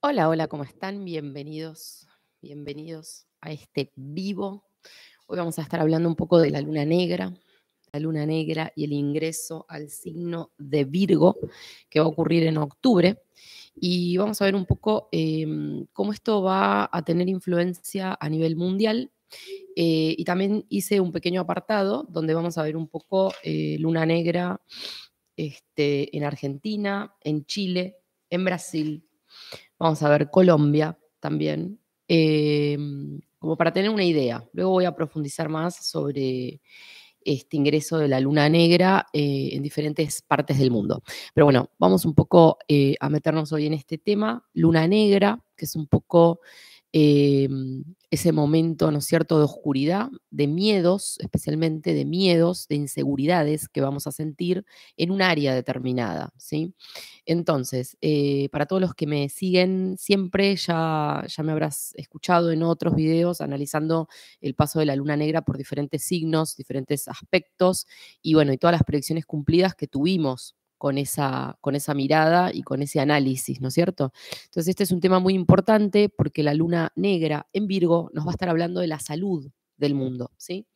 Hola, hola, ¿cómo están? Bienvenidos, bienvenidos a este vivo. Hoy vamos a estar hablando un poco de la luna negra, la luna negra y el ingreso al signo de Virgo que va a ocurrir en octubre. Y vamos a ver un poco em, cómo esto va a tener influencia a nivel mundial. Eh, y también hice un pequeño apartado donde vamos a ver un poco eh, luna negra este, en Argentina, en Chile, en Brasil, vamos a ver Colombia también, eh, como para tener una idea. Luego voy a profundizar más sobre este ingreso de la luna negra eh, en diferentes partes del mundo. Pero bueno, vamos un poco eh, a meternos hoy en este tema, luna negra, que es un poco Em, ese momento, ¿no es cierto?, de oscuridad, de miedos, especialmente de miedos, de inseguridades que vamos a sentir en un área determinada, ¿sí? Entonces, eh, para todos los que me siguen siempre, ya, ya me habrás escuchado en otros videos analizando el paso de la luna negra por diferentes signos, diferentes aspectos, y bueno, y todas las predicciones cumplidas que tuvimos con esa, con esa mirada y con ese análisis, ¿no es cierto? Entonces, este es un tema muy importante porque la luna negra en Virgo nos va a estar hablando de la salud del mundo, ¿sí?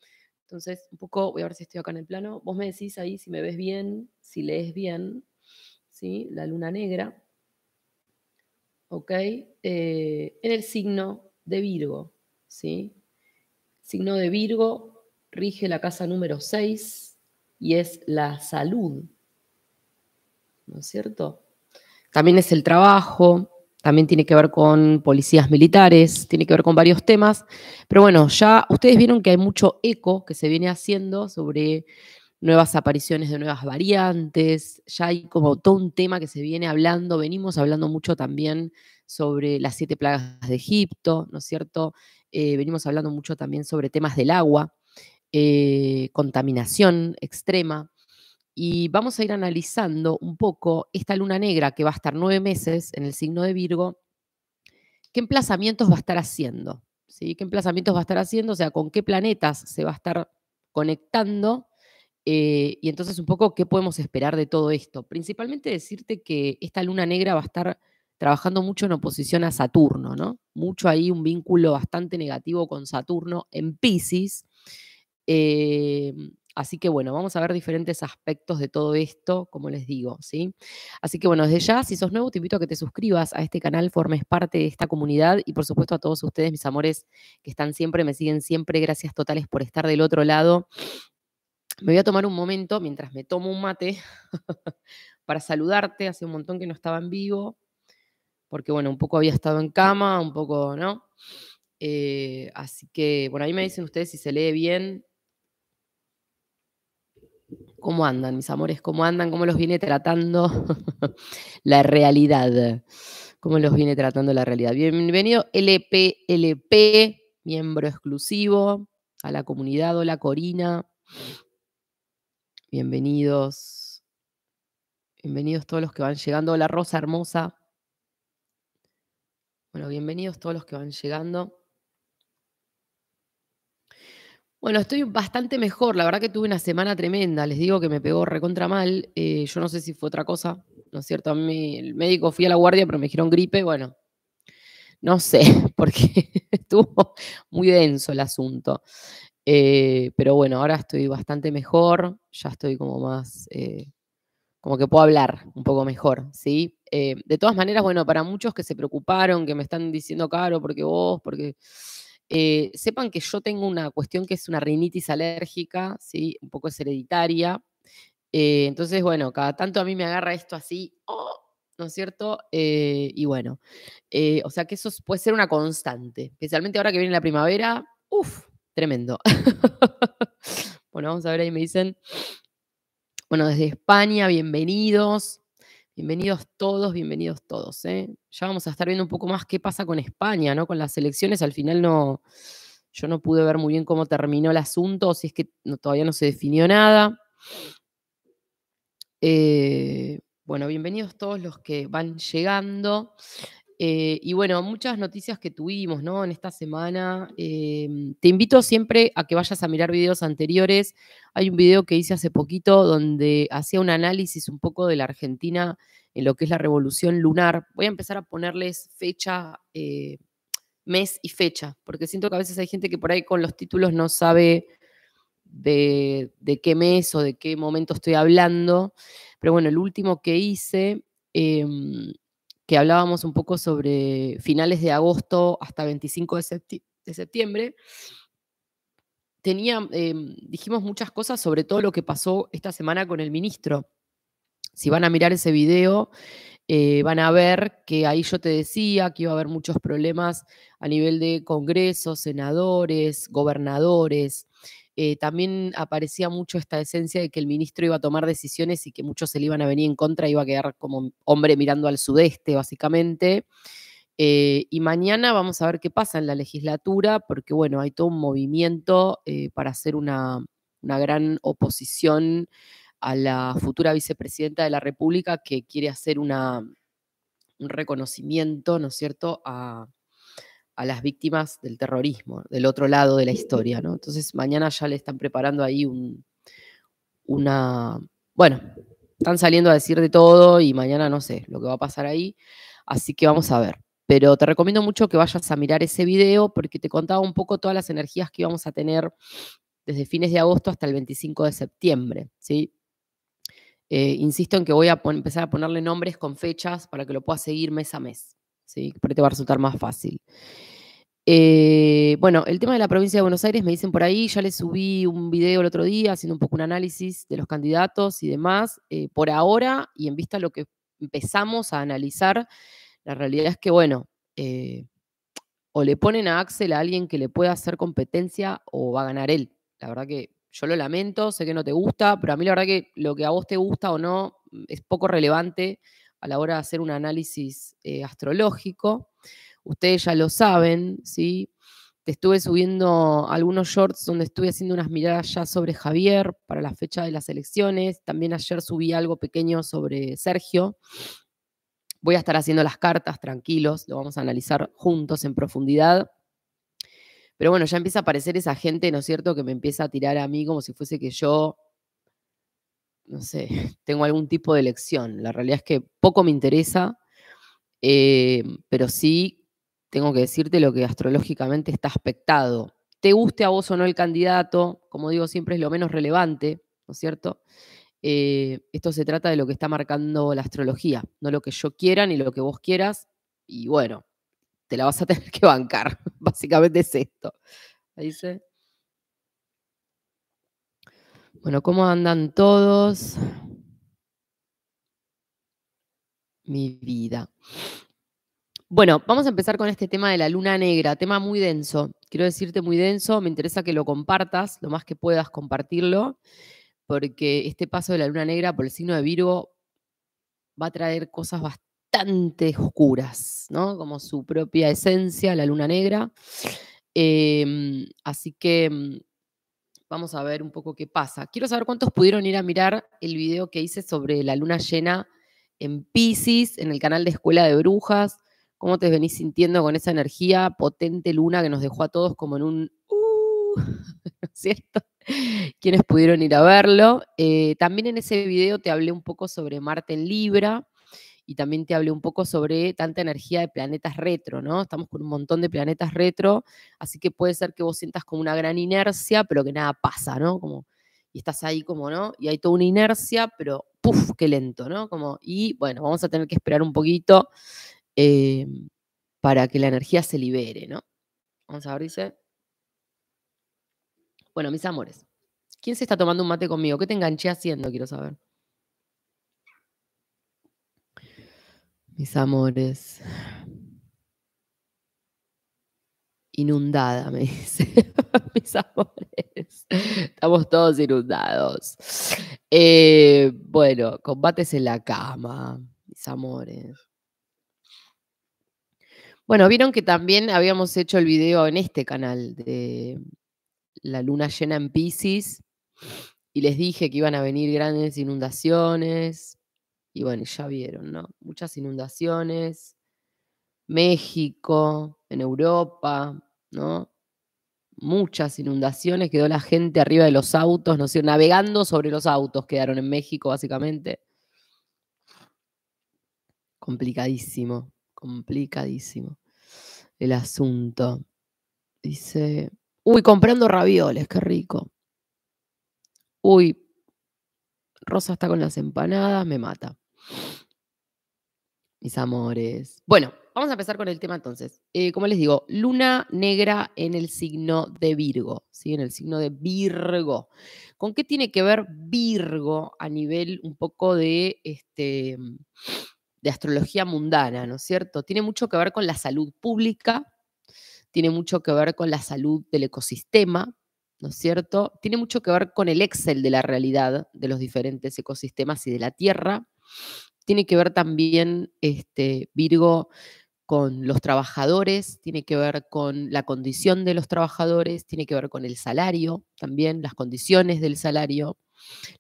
Entonces, un poco, voy a ver si estoy acá en el plano. Vos me decís ahí si me ves bien, si lees bien, ¿sí? La luna negra. ¿Ok? Eh, en el signo de Virgo, ¿sí? Signo de Virgo rige la casa número 6 y es la salud, ¿no es cierto? También es el trabajo, también tiene que ver con policías militares, tiene que ver con varios temas. Pero bueno, ya ustedes vieron que hay mucho eco que se viene haciendo sobre nuevas apariciones de nuevas variantes, ya hay como todo un tema que se viene hablando, venimos hablando mucho también sobre las siete plagas de Egipto, ¿no es cierto? Eh, venimos hablando mucho también sobre temas del agua, eh, contaminación extrema, y vamos a ir analizando un poco esta luna negra que va a estar nueve meses en el signo de Virgo, qué emplazamientos va a estar haciendo, ¿sí? ¿Qué emplazamientos va a estar haciendo? O sea, con qué planetas se va a estar conectando eh, y entonces un poco qué podemos esperar de todo esto. Principalmente decirte que esta luna negra va a estar trabajando mucho en oposición a Saturno, ¿no? Mucho ahí un vínculo bastante negativo con Saturno en Pisces. Eh, Así que bueno, vamos a ver diferentes aspectos de todo esto, como les digo, ¿sí? Así que bueno, desde ya, si sos nuevo, te invito a que te suscribas a este canal, formes parte de esta comunidad y por supuesto a todos ustedes, mis amores, que están siempre, me siguen siempre. Gracias totales por estar del otro lado. Me voy a tomar un momento mientras me tomo un mate para saludarte. Hace un montón que no estaba en vivo, porque bueno, un poco había estado en cama, un poco, ¿no? Eh, así que, bueno, ahí me dicen ustedes si se lee bien ¿Cómo andan, mis amores? ¿Cómo andan? ¿Cómo los viene tratando la realidad? ¿Cómo los viene tratando la realidad? Bienvenido LP, miembro exclusivo a la comunidad. Hola, Corina. Bienvenidos. Bienvenidos todos los que van llegando. Hola, Rosa Hermosa. Bueno, bienvenidos todos los que van llegando. Bueno, estoy bastante mejor. La verdad que tuve una semana tremenda. Les digo que me pegó recontra mal. Eh, yo no sé si fue otra cosa, ¿no es cierto? A mí, el médico fui a la guardia, pero me dijeron gripe. Bueno, no sé, porque estuvo muy denso el asunto. Eh, pero bueno, ahora estoy bastante mejor. Ya estoy como más. Eh, como que puedo hablar un poco mejor, ¿sí? de todas maneras, bueno, para muchos que se preocuparon, que me están diciendo, Caro, porque vos, porque eh, sepan que yo tengo una cuestión que es una rinitis alérgica, ¿sí? un poco es hereditaria. Eh, entonces, bueno, cada tanto a mí me agarra esto así, ¡oh! ¿no es cierto? Eh, y bueno, o sea que eso puede ser una constante, especialmente ahora que viene la primavera, uff, tremendo. bueno, vamos a ver ahí me dicen, bueno, desde España, bienvenidos. Bienvenidos todos, bienvenidos todos. ¿eh? Ya vamos a estar viendo un poco más qué pasa con España, ¿no? Con las elecciones. Al final no, yo no pude ver muy bien cómo terminó el asunto, si es que todavía no se definió nada. Eh, bueno, bienvenidos todos los que van llegando. Eh, y bueno, muchas noticias que tuvimos ¿no? en esta semana. Em, te invito siempre a que vayas a mirar videos anteriores. Hay un video que hice hace poquito donde hacía un análisis un poco de la Argentina en lo que es la revolución lunar. Voy a empezar a ponerles fecha, eh, mes y fecha, porque siento que a veces hay gente que por ahí con los títulos no sabe de, qué mes o de qué momento estoy hablando. Pero bueno, el último que hice... Em, que hablábamos un poco sobre finales de agosto hasta 25 de, septiembre, tenía, em, dijimos muchas cosas sobre todo lo que pasó esta semana con el ministro. Si van a mirar ese video, eh, van a ver que ahí yo te decía que iba a haber muchos problemas a nivel de congresos, senadores, gobernadores, eh, también aparecía mucho esta esencia de que el ministro iba a tomar decisiones y que muchos se le iban a venir en contra, iba a quedar como hombre mirando al sudeste, básicamente. Eh, y mañana vamos a ver qué pasa en la legislatura, porque bueno, hay todo un movimiento eh, para hacer una, gran oposición a la futura vicepresidenta de la República que quiere hacer un reconocimiento, ¿no es cierto?, a, a las víctimas del terrorismo, del otro lado de la historia, ¿no? Entonces mañana ya le están preparando ahí una, bueno, están saliendo a decir de todo y mañana no sé lo que va a pasar ahí, así que vamos a ver. Pero te recomiendo mucho que vayas a mirar ese video porque te contaba un poco todas las energías que íbamos a tener desde fines de agosto hasta el 25 de septiembre, ¿sí? Eh, insisto en que voy a empezar a ponerle nombres con fechas para que lo puedas seguir mes a mes. ¿sí? Por te va a resultar más fácil. Eh, bueno, el tema de la provincia de Buenos Aires, me dicen por ahí, ya les subí un video el otro día haciendo un poco un análisis de los candidatos y demás. Eh, por ahora, y en vista a lo que empezamos a analizar, la realidad es que, bueno, eh, o le ponen a Axel a alguien que le pueda hacer competencia o va a ganar él. La verdad que yo lo lamento, sé que no te gusta, pero a mí la verdad que lo que a vos te gusta o no mm, es poco relevante a la hora de hacer un análisis eh, astrológico. Ustedes ya lo saben, ¿sí? Te estuve subiendo algunos shorts donde estuve haciendo unas miradas ya sobre Javier para la fecha de las elecciones. También ayer subí algo pequeño sobre Sergio. Voy a estar haciendo las cartas, tranquilos, lo vamos a analizar juntos en profundidad. Pero bueno, ya empieza a aparecer esa gente, ¿no es cierto?, que me empieza a tirar a mí como si fuese que yo no sé, tengo algún tipo de elección, La realidad es que poco me interesa, eh, pero sí tengo que decirte lo que astrológicamente está aspectado. Te guste a vos o no el candidato, como digo siempre, es lo menos relevante, ¿no es cierto? Eh, esto se trata de lo que está marcando la astrología, no lo que yo quiera ni lo que vos quieras, y bueno, te la vas a tener que bancar, básicamente es esto. Ahí se... Bueno, ¿cómo andan todos? Mi vida. Bueno, vamos a empezar con este tema de la luna negra, tema muy denso. Quiero decirte muy denso, me interesa que lo compartas, lo más que puedas compartirlo, porque este paso de la luna negra por el signo de Virgo va a traer cosas bastante oscuras, ¿no? Como su propia esencia, la luna negra. Em, así que mm, Vamos a ver un poco qué pasa. Quiero saber cuántos pudieron ir a mirar el video que hice sobre la luna llena en Pisces, en el canal de Escuela de Brujas. ¿Cómo te venís sintiendo con esa energía potente luna que nos dejó a todos como en un... Uh, ¿no es cierto? Quienes pudieron ir a verlo. Eh, también en ese video te hablé un poco sobre Marte en Libra y también te hablé un poco sobre tanta energía de planetas retro, ¿no? Estamos con un montón de planetas retro, así que puede ser que vos sientas como una gran inercia, pero que nada pasa, ¿no? Como, y estás ahí como, ¿no? Y hay toda una inercia, pero ¡puf! ¡Qué lento, ¿no? Como, y bueno, vamos a tener que esperar un poquito eh, para que la energía se libere, ¿no? Vamos a ver, dice. Bueno, mis amores, ¿quién se está tomando un mate conmigo? ¿Qué te enganché haciendo? Quiero saber. mis amores. Inundada, me dice, mis amores. Estamos todos inundados. Eh, bueno, combates en la cama, mis amores. Bueno, vieron que también habíamos hecho el video en este canal de la luna llena en Pisces y les dije que iban a venir grandes inundaciones, y bueno, ya vieron, ¿no? Muchas inundaciones, México, en Europa, ¿no? Muchas inundaciones, quedó la gente arriba de los autos, no sé, navegando sobre los autos quedaron en México, básicamente. Complicadísimo, complicadísimo el asunto. Dice, uy, comprando ravioles, qué rico. Uy, Rosa está con las empanadas, me mata mis amores. Bueno, vamos a empezar con el tema entonces. Eh, como les digo, luna negra en el signo de Virgo, ¿sí? En el signo de Virgo. ¿Con qué tiene que ver Virgo a nivel un poco de, este, de astrología mundana, ¿no es cierto? Tiene mucho que ver con la salud pública, tiene mucho que ver con la salud del ecosistema, ¿no es cierto? Tiene mucho que ver con el Excel de la realidad de los diferentes ecosistemas y de la Tierra. Tiene que ver también, este, Virgo, con los trabajadores, tiene que ver con la condición de los trabajadores, tiene que ver con el salario también, las condiciones del salario,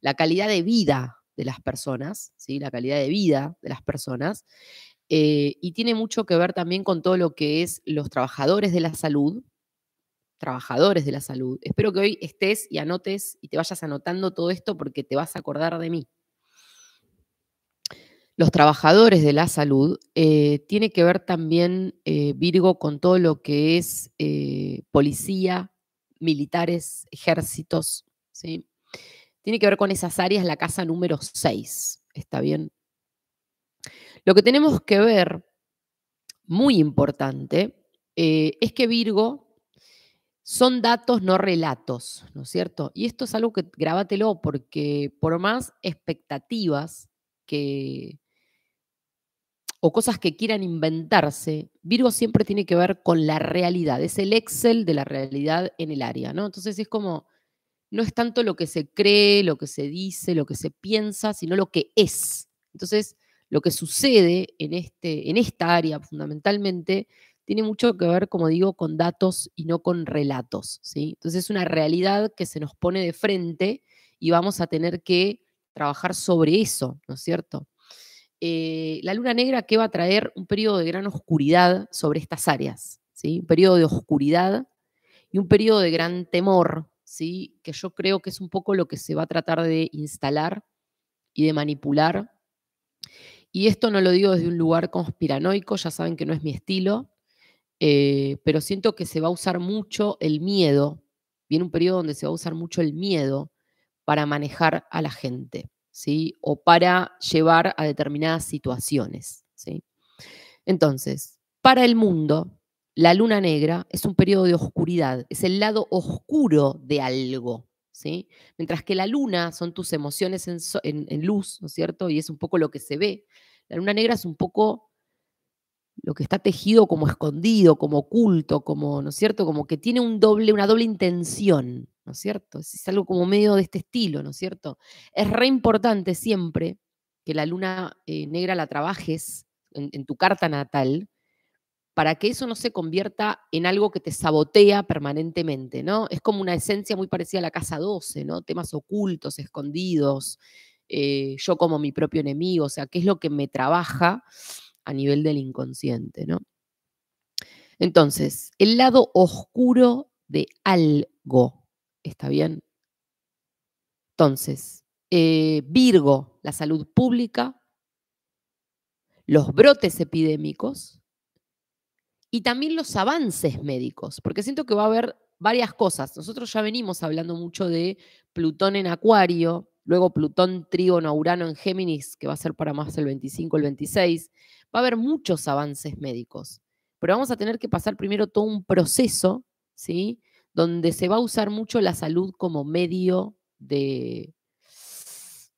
la calidad de vida de las personas, ¿sí? la calidad de vida de las personas, eh, y tiene mucho que ver también con todo lo que es los trabajadores de la salud, trabajadores de la salud. Espero que hoy estés y anotes y te vayas anotando todo esto porque te vas a acordar de mí los trabajadores de la salud, eh, tiene que ver también, eh, Virgo, con todo lo que es eh, policía, militares, ejércitos, ¿sí? Tiene que ver con esas áreas, la casa número 6, ¿está bien? Lo que tenemos que ver, muy importante, es que Virgo son datos, no relatos, ¿no es cierto? Y esto es algo que grábatelo porque por más expectativas que, o cosas que quieran inventarse, Virgo siempre tiene que ver con la realidad, es el Excel de la realidad en el área, ¿no? Entonces es como, no es tanto lo que se cree, lo que se dice, lo que se piensa, sino lo que es. Entonces, lo que sucede en, este, en esta área fundamentalmente tiene mucho que ver, como digo, con datos y no con relatos, ¿sí? Entonces es una realidad que se nos pone de frente y vamos a tener que trabajar sobre eso, ¿no es cierto? Eh, la luna negra que va a traer un periodo de gran oscuridad sobre estas áreas, ¿sí? un periodo de oscuridad y un periodo de gran temor, ¿sí? que yo creo que es un poco lo que se va a tratar de instalar y de manipular. Y esto no lo digo desde un lugar conspiranoico, ya saben que no es mi estilo, eh, pero siento que se va a usar mucho el miedo, viene un periodo donde se va a usar mucho el miedo para manejar a la gente o para llevar a determinadas situaciones. ¿sí? Entonces, para el mundo, la luna negra es un periodo de oscuridad, es el lado oscuro de algo. ¿sí? Mientras que la luna son tus emociones en, luz, ¿no es cierto? Y es un poco lo que se ve. La luna negra es un poco lo que está tejido como escondido, como oculto, como, ¿no es cierto? Como que tiene un doble, una doble intención. ¿no es cierto? Es algo como medio de este estilo, ¿no es cierto? Es re importante siempre que la luna eh, negra la trabajes en, tu carta natal, para que eso no se convierta en algo que te sabotea permanentemente, ¿no? Es como una esencia muy parecida a la casa 12, ¿no? Temas ocultos, escondidos, eh, yo como mi propio enemigo, o sea, qué es lo que me trabaja a nivel del inconsciente, ¿no? Entonces, el lado oscuro de algo, ¿Está bien? Entonces, eh, Virgo, la salud pública, los brotes epidémicos y también los avances médicos, porque siento que va a haber varias cosas. Nosotros ya venimos hablando mucho de Plutón en Acuario, luego Plutón trígono Urano en Géminis, que va a ser para más el 25, el 26. Va a haber muchos avances médicos, pero vamos a tener que pasar primero todo un proceso, ¿sí? donde se va a usar mucho la salud como medio de,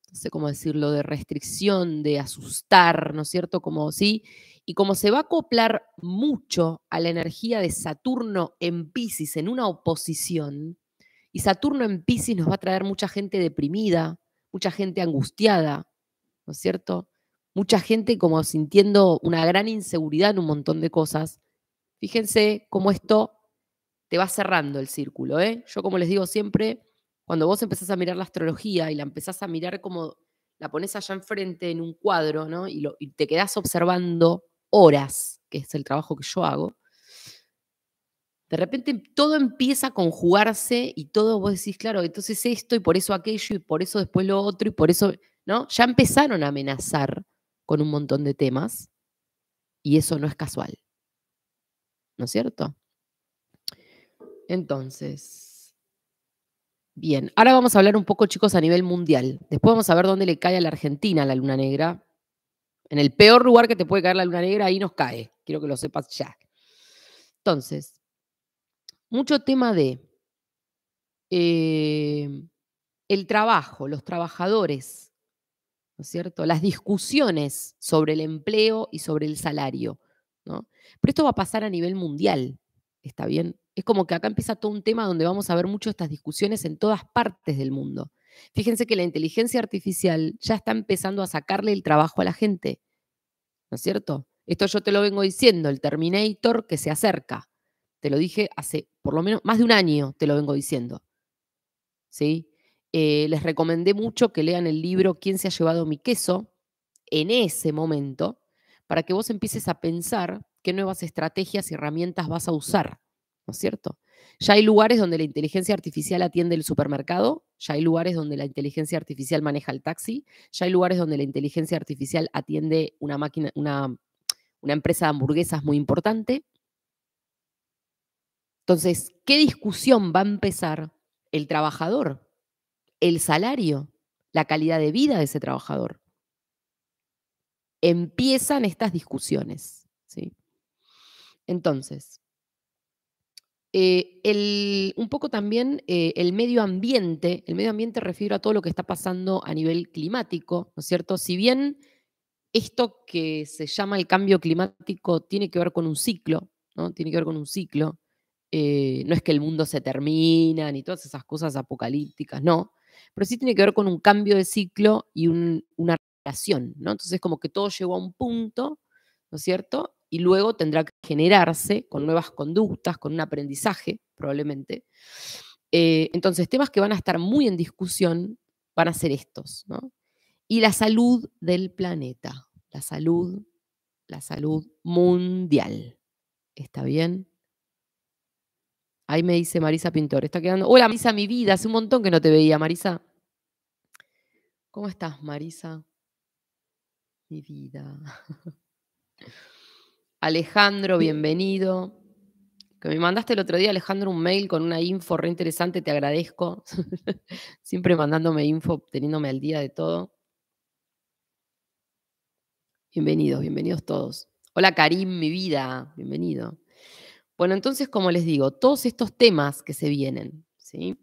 no sé cómo decirlo, de restricción, de asustar, ¿no es cierto? Como sí. Y como se va a acoplar mucho a la energía de Saturno en Pisces, en una oposición, y Saturno en Pisces nos va a traer mucha gente deprimida, mucha gente angustiada, ¿no es cierto? Mucha gente como sintiendo una gran inseguridad en un montón de cosas. Fíjense cómo esto te va cerrando el círculo. ¿eh? Yo como les digo siempre, cuando vos empezás a mirar la astrología y la empezás a mirar como la pones allá enfrente en un cuadro, ¿no? Y, lo, te quedás observando horas, que es el trabajo que yo hago, de repente em, todo empieza a conjugarse y todo vos decís, claro, entonces esto y por eso aquello y por eso después lo otro y por eso, ¿no? Ya empezaron a amenazar con un montón de temas y eso no es casual. ¿No es cierto? Entonces, bien, ahora vamos a hablar un poco, chicos, a nivel mundial. Después vamos a ver dónde le cae a la Argentina la luna negra. En el peor lugar que te puede caer la luna negra, ahí nos cae. Quiero que lo sepas ya. Entonces, mucho tema de eh, el trabajo, los trabajadores, ¿no es cierto? Las discusiones sobre el empleo y sobre el salario, ¿no? Pero esto va a pasar a nivel mundial, ¿está bien? Es como que acá empieza todo un tema donde vamos a ver mucho estas discusiones en todas partes del mundo. Fíjense que la inteligencia artificial ya está empezando a sacarle el trabajo a la gente. ¿No es cierto? Esto yo te lo vengo diciendo, el Terminator que se acerca. Te lo dije hace por lo menos más de un año, te lo vengo diciendo. ¿Sí? Eh, les recomendé mucho que lean el libro ¿Quién se ha llevado mi queso? en ese momento, para que vos empieces a pensar qué nuevas estrategias y herramientas vas a usar ¿no es cierto? Ya hay lugares donde la inteligencia artificial atiende el supermercado, ya hay lugares donde la inteligencia artificial maneja el taxi, ya hay lugares donde la inteligencia artificial atiende una máquina, una, una empresa de hamburguesas muy importante. Entonces, ¿qué discusión va a empezar el trabajador? El salario, la calidad de vida de ese trabajador. Empiezan estas discusiones. ¿sí? Entonces, eh, un poco también eh, el medio ambiente, el medio ambiente refiero a todo lo que está pasando a nivel climático, ¿no es cierto? Si bien esto que se llama el cambio climático tiene que ver con un ciclo, ¿no? Tiene que ver con un ciclo. Eh, no es que el mundo se termina ni todas esas cosas apocalípticas, no. Pero sí tiene que ver con un cambio de ciclo y una relación, ¿no? Entonces, como que todo llegó a un punto, ¿no es cierto? y luego tendrá que generarse con nuevas conductas, con un aprendizaje, probablemente. Eh, entonces, temas que van a estar muy en discusión van a ser estos, ¿no? Y la salud del planeta, la salud, la salud mundial. ¿Está bien? Ahí me dice Marisa Pintor, está quedando. Hola Marisa, mi vida, hace un montón que no te veía, Marisa. ¿Cómo estás, Marisa? Mi vida. Alejandro, bienvenido. Que me mandaste el otro día, Alejandro, un mail con una info re interesante, te agradezco. Siempre mandándome info, teniéndome al día de todo. Bienvenidos, bienvenidos todos. Hola Karim, mi vida, bienvenido. Bueno, entonces, como les digo, todos estos temas que se vienen, ¿sí?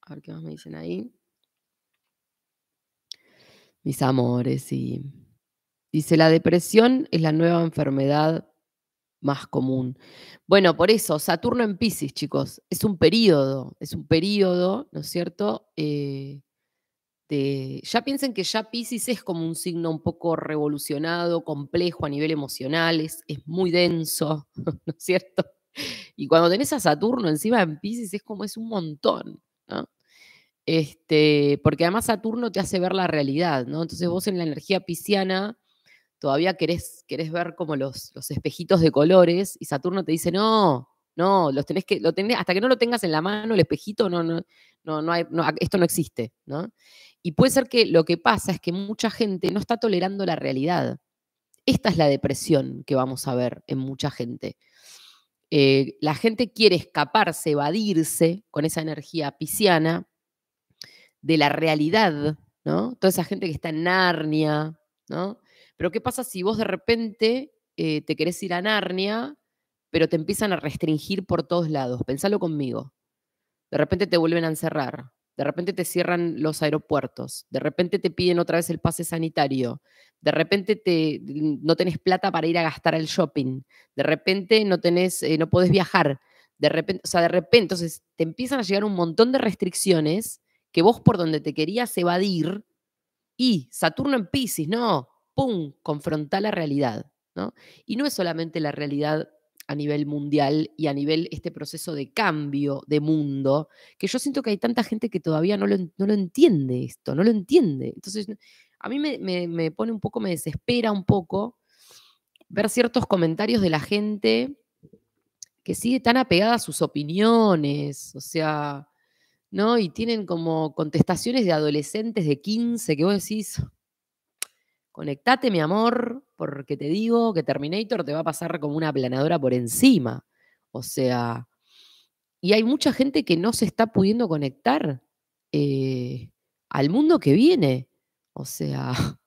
A ver qué más me dicen ahí. Mis amores, y Dice, la depresión es la nueva enfermedad más común. Bueno, por eso, Saturno en Pisces, chicos, es un periodo, es un periodo, ¿no es cierto? Eh, ya piensen que ya Pisces es como un signo un poco revolucionado, complejo a nivel emocional, es, muy denso, ¿no es cierto? Y cuando tenés a Saturno encima en Pisces es como es un montón, ¿no? Este, porque además Saturno te hace ver la realidad, ¿no? Entonces vos en la energía pisciana todavía querés, ver como los, los espejitos de colores y Saturno te dice, no, no, los tenés que, lo tenés, hasta que no lo tengas en la mano, el espejito, no, no, no, no, esto no existe, ¿no? Y puede ser que lo que pasa es que mucha gente no está tolerando la realidad. Esta es la depresión que vamos a ver en mucha gente. Eh, la gente quiere escaparse, evadirse con esa energía pisciana de la realidad, ¿no? Toda esa gente que está en Narnia, ¿no? Pero ¿qué pasa si vos de repente eh, te querés ir a Narnia, pero te empiezan a restringir por todos lados? Pensalo conmigo. De repente te vuelven a encerrar, de repente te cierran los aeropuertos, de repente te piden otra vez el pase sanitario, de repente no tenés plata para ir a gastar el shopping, de repente no, tenés, eh, no podés viajar, de repente, o sea, de repente, entonces te empiezan a llegar un montón de restricciones que vos por donde te querías evadir, y Saturno en Pisces, no, confrontar la realidad. ¿no? Y no es solamente la realidad a nivel mundial y a nivel este proceso de cambio de mundo, que yo siento que hay tanta gente que todavía no lo, entiende esto, no lo entiende. Entonces, a mí me, me pone un poco, me desespera un poco ver ciertos comentarios de la gente que sigue tan apegada a sus opiniones, o sea, ¿no? Y tienen como contestaciones de adolescentes de 15 que vos decís, Conectate, mi amor, porque te digo que Terminator te va a pasar como una aplanadora por encima. O sea, y hay mucha gente que no se está pudiendo conectar eh, al mundo que viene. O sea,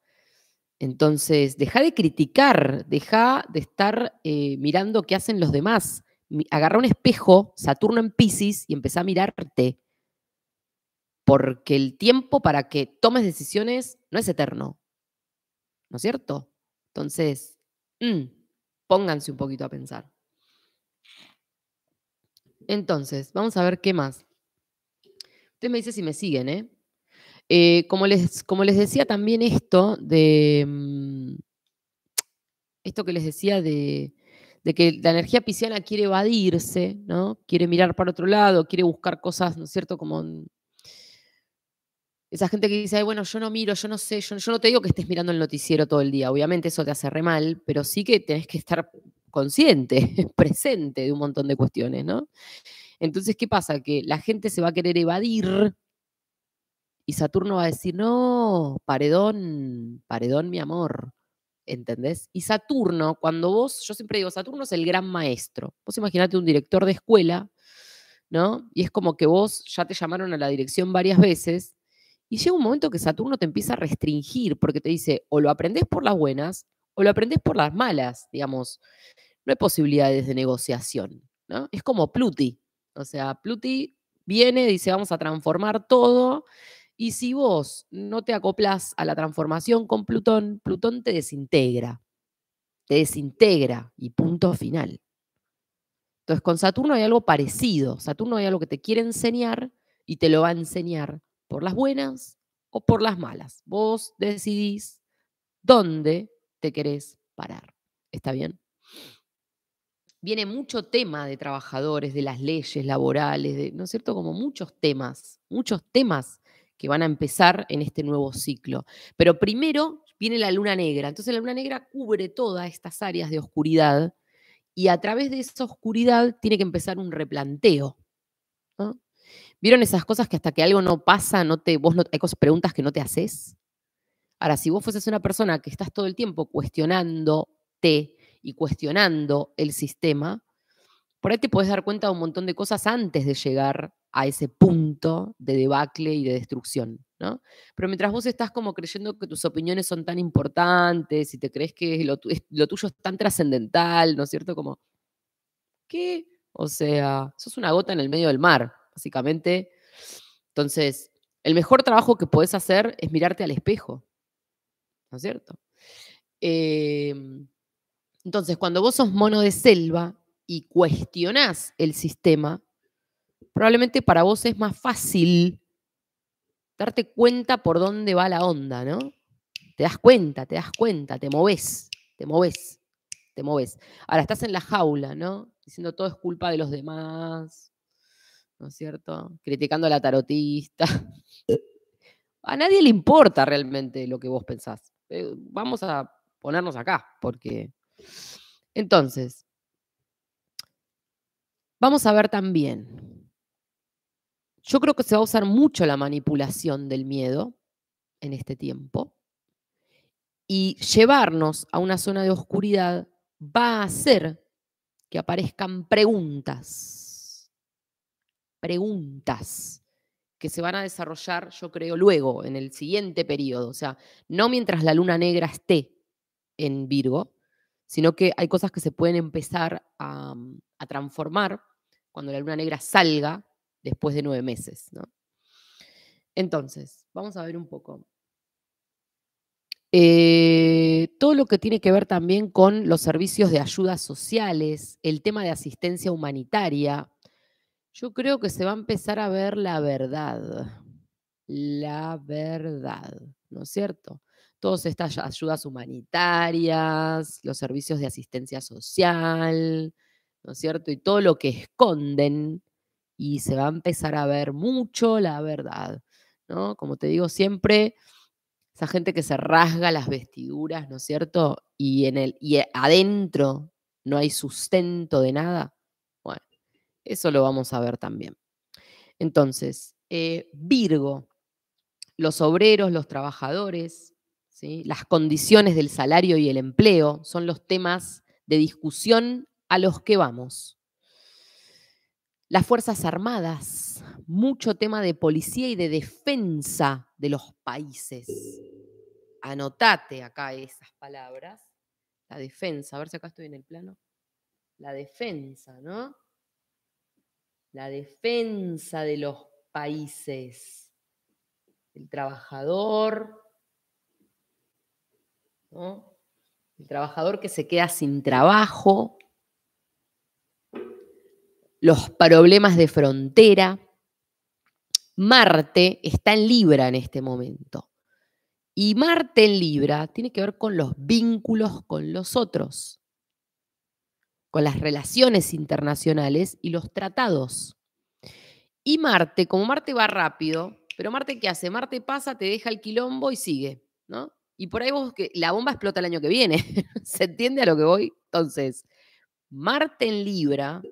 entonces, deja de criticar, deja de estar eh, mirando qué hacen los demás. Agarra un espejo, Saturno en Pisces, y empezá a mirarte. Porque el tiempo para que tomes decisiones no es eterno. ¿no es cierto? Entonces, mm, pónganse un poquito a pensar. Entonces, vamos a ver qué más. Usted me dice si me siguen, ¿eh? eh como, les, como, les, decía también esto de... Mm, esto que les decía de, de que la energía pisciana quiere evadirse, ¿no? Quiere mirar para otro lado, quiere buscar cosas, ¿no es cierto? Como esa gente que dice, bueno, yo no miro, yo no sé, yo, yo, no te digo que estés mirando el noticiero todo el día, obviamente eso te hace re mal, pero sí que tenés que estar consciente, presente de un montón de cuestiones, ¿no? Entonces, ¿qué pasa? Que la gente se va a querer evadir y Saturno va a decir, no, paredón, paredón, mi amor. ¿Entendés? Y Saturno, cuando vos, yo siempre digo, Saturno es el gran maestro. Vos imaginate un director de escuela, ¿no? Y es como que vos ya te llamaron a la dirección varias veces y llega un momento que Saturno te empieza a restringir porque te dice, o lo aprendes por las buenas o lo aprendes por las malas, digamos. No hay posibilidades de negociación, ¿no? Es como Pluti. O sea, Pluti viene, dice, vamos a transformar todo. Y si vos no te acoplas a la transformación con Plutón, Plutón te desintegra. Te desintegra y punto final. Entonces, con Saturno hay algo parecido. Saturno hay algo que te quiere enseñar y te lo va a enseñar por las buenas o por las malas. Vos decidís dónde te querés parar. ¿Está bien? Viene mucho tema de trabajadores, de las leyes laborales, de, ¿no es cierto? Como muchos temas, muchos temas que van a empezar en este nuevo ciclo. Pero primero viene la luna negra. Entonces la luna negra cubre todas estas áreas de oscuridad y a través de esa oscuridad tiene que empezar un replanteo. ¿no? ¿Vieron esas cosas que hasta que algo no pasa, no te, vos no, hay preguntas que no te haces? Ahora, si vos fueses una persona que estás todo el tiempo cuestionando te y cuestionando el sistema, por ahí te podés dar cuenta de un montón de cosas antes de llegar a ese punto de debacle y de destrucción, ¿no? Pero mientras vos estás como creyendo que tus opiniones son tan importantes y te crees que lo, lo tuyo es tan trascendental, ¿no es cierto? Como, ¿qué? O sea, sos una gota en el medio del mar básicamente. Entonces, el mejor trabajo que podés hacer es mirarte al espejo, ¿no es cierto? Em, entonces, cuando vos sos mono de selva y cuestionás el sistema, probablemente para vos es más fácil darte cuenta por dónde va la onda, ¿no? Te das cuenta, te das cuenta, te moves, te moves, te moves. Ahora estás en la jaula, ¿no? Diciendo todo es culpa de los demás, ¿no es cierto? Criticando a la tarotista. Eh. a nadie le importa realmente lo que vos pensás. Eh, vamos a ponernos acá, porque... Entonces, vamos a ver también. Yo creo que se va a usar mucho la manipulación del miedo en este tiempo y llevarnos a una zona de oscuridad va a hacer que aparezcan preguntas preguntas que se van a desarrollar, yo creo, luego, en el siguiente periodo. O sea, no mientras la luna negra esté en Virgo, sino que hay cosas que se pueden empezar a, mm, transformar cuando la luna negra salga después de nueve meses. Entonces, vamos a ver un poco. Eh, todo lo que tiene que ver también con los servicios de ayudas sociales, el tema de asistencia humanitaria, yo creo que se va a empezar a ver la verdad. La verdad, ¿no es cierto? Todas estas ayudas humanitarias, los servicios de asistencia social, ¿no es cierto? Y todo lo que esconden y se va a empezar a ver mucho la verdad, ¿no? Como te digo siempre, esa gente que se rasga las vestiduras, ¿no es cierto? Y, en el, y adentro no hay sustento de nada. Eso lo vamos a ver también. Entonces, eh, Virgo, los obreros, los trabajadores, ¿sí? las condiciones del salario y el empleo son los temas de discusión a los que vamos. Las Fuerzas Armadas, mucho tema de policía y de defensa de los países. Anotate acá esas palabras. La defensa, a ver si acá estoy en el plano. La defensa, ¿no? la defensa de los países, el trabajador, el trabajador que se queda sin trabajo, los problemas de frontera. Marte está en Libra en este momento. Y Marte en Libra tiene que ver con los vínculos con los otros con las relaciones internacionales y los tratados. Y Marte, como Marte va rápido, pero Marte ¿qué hace? Marte pasa, te deja el quilombo y sigue, ¿no? Y por ahí vos que la bomba explota el año que viene. ¿Se entiende a lo que voy? Entonces, Marte en Libra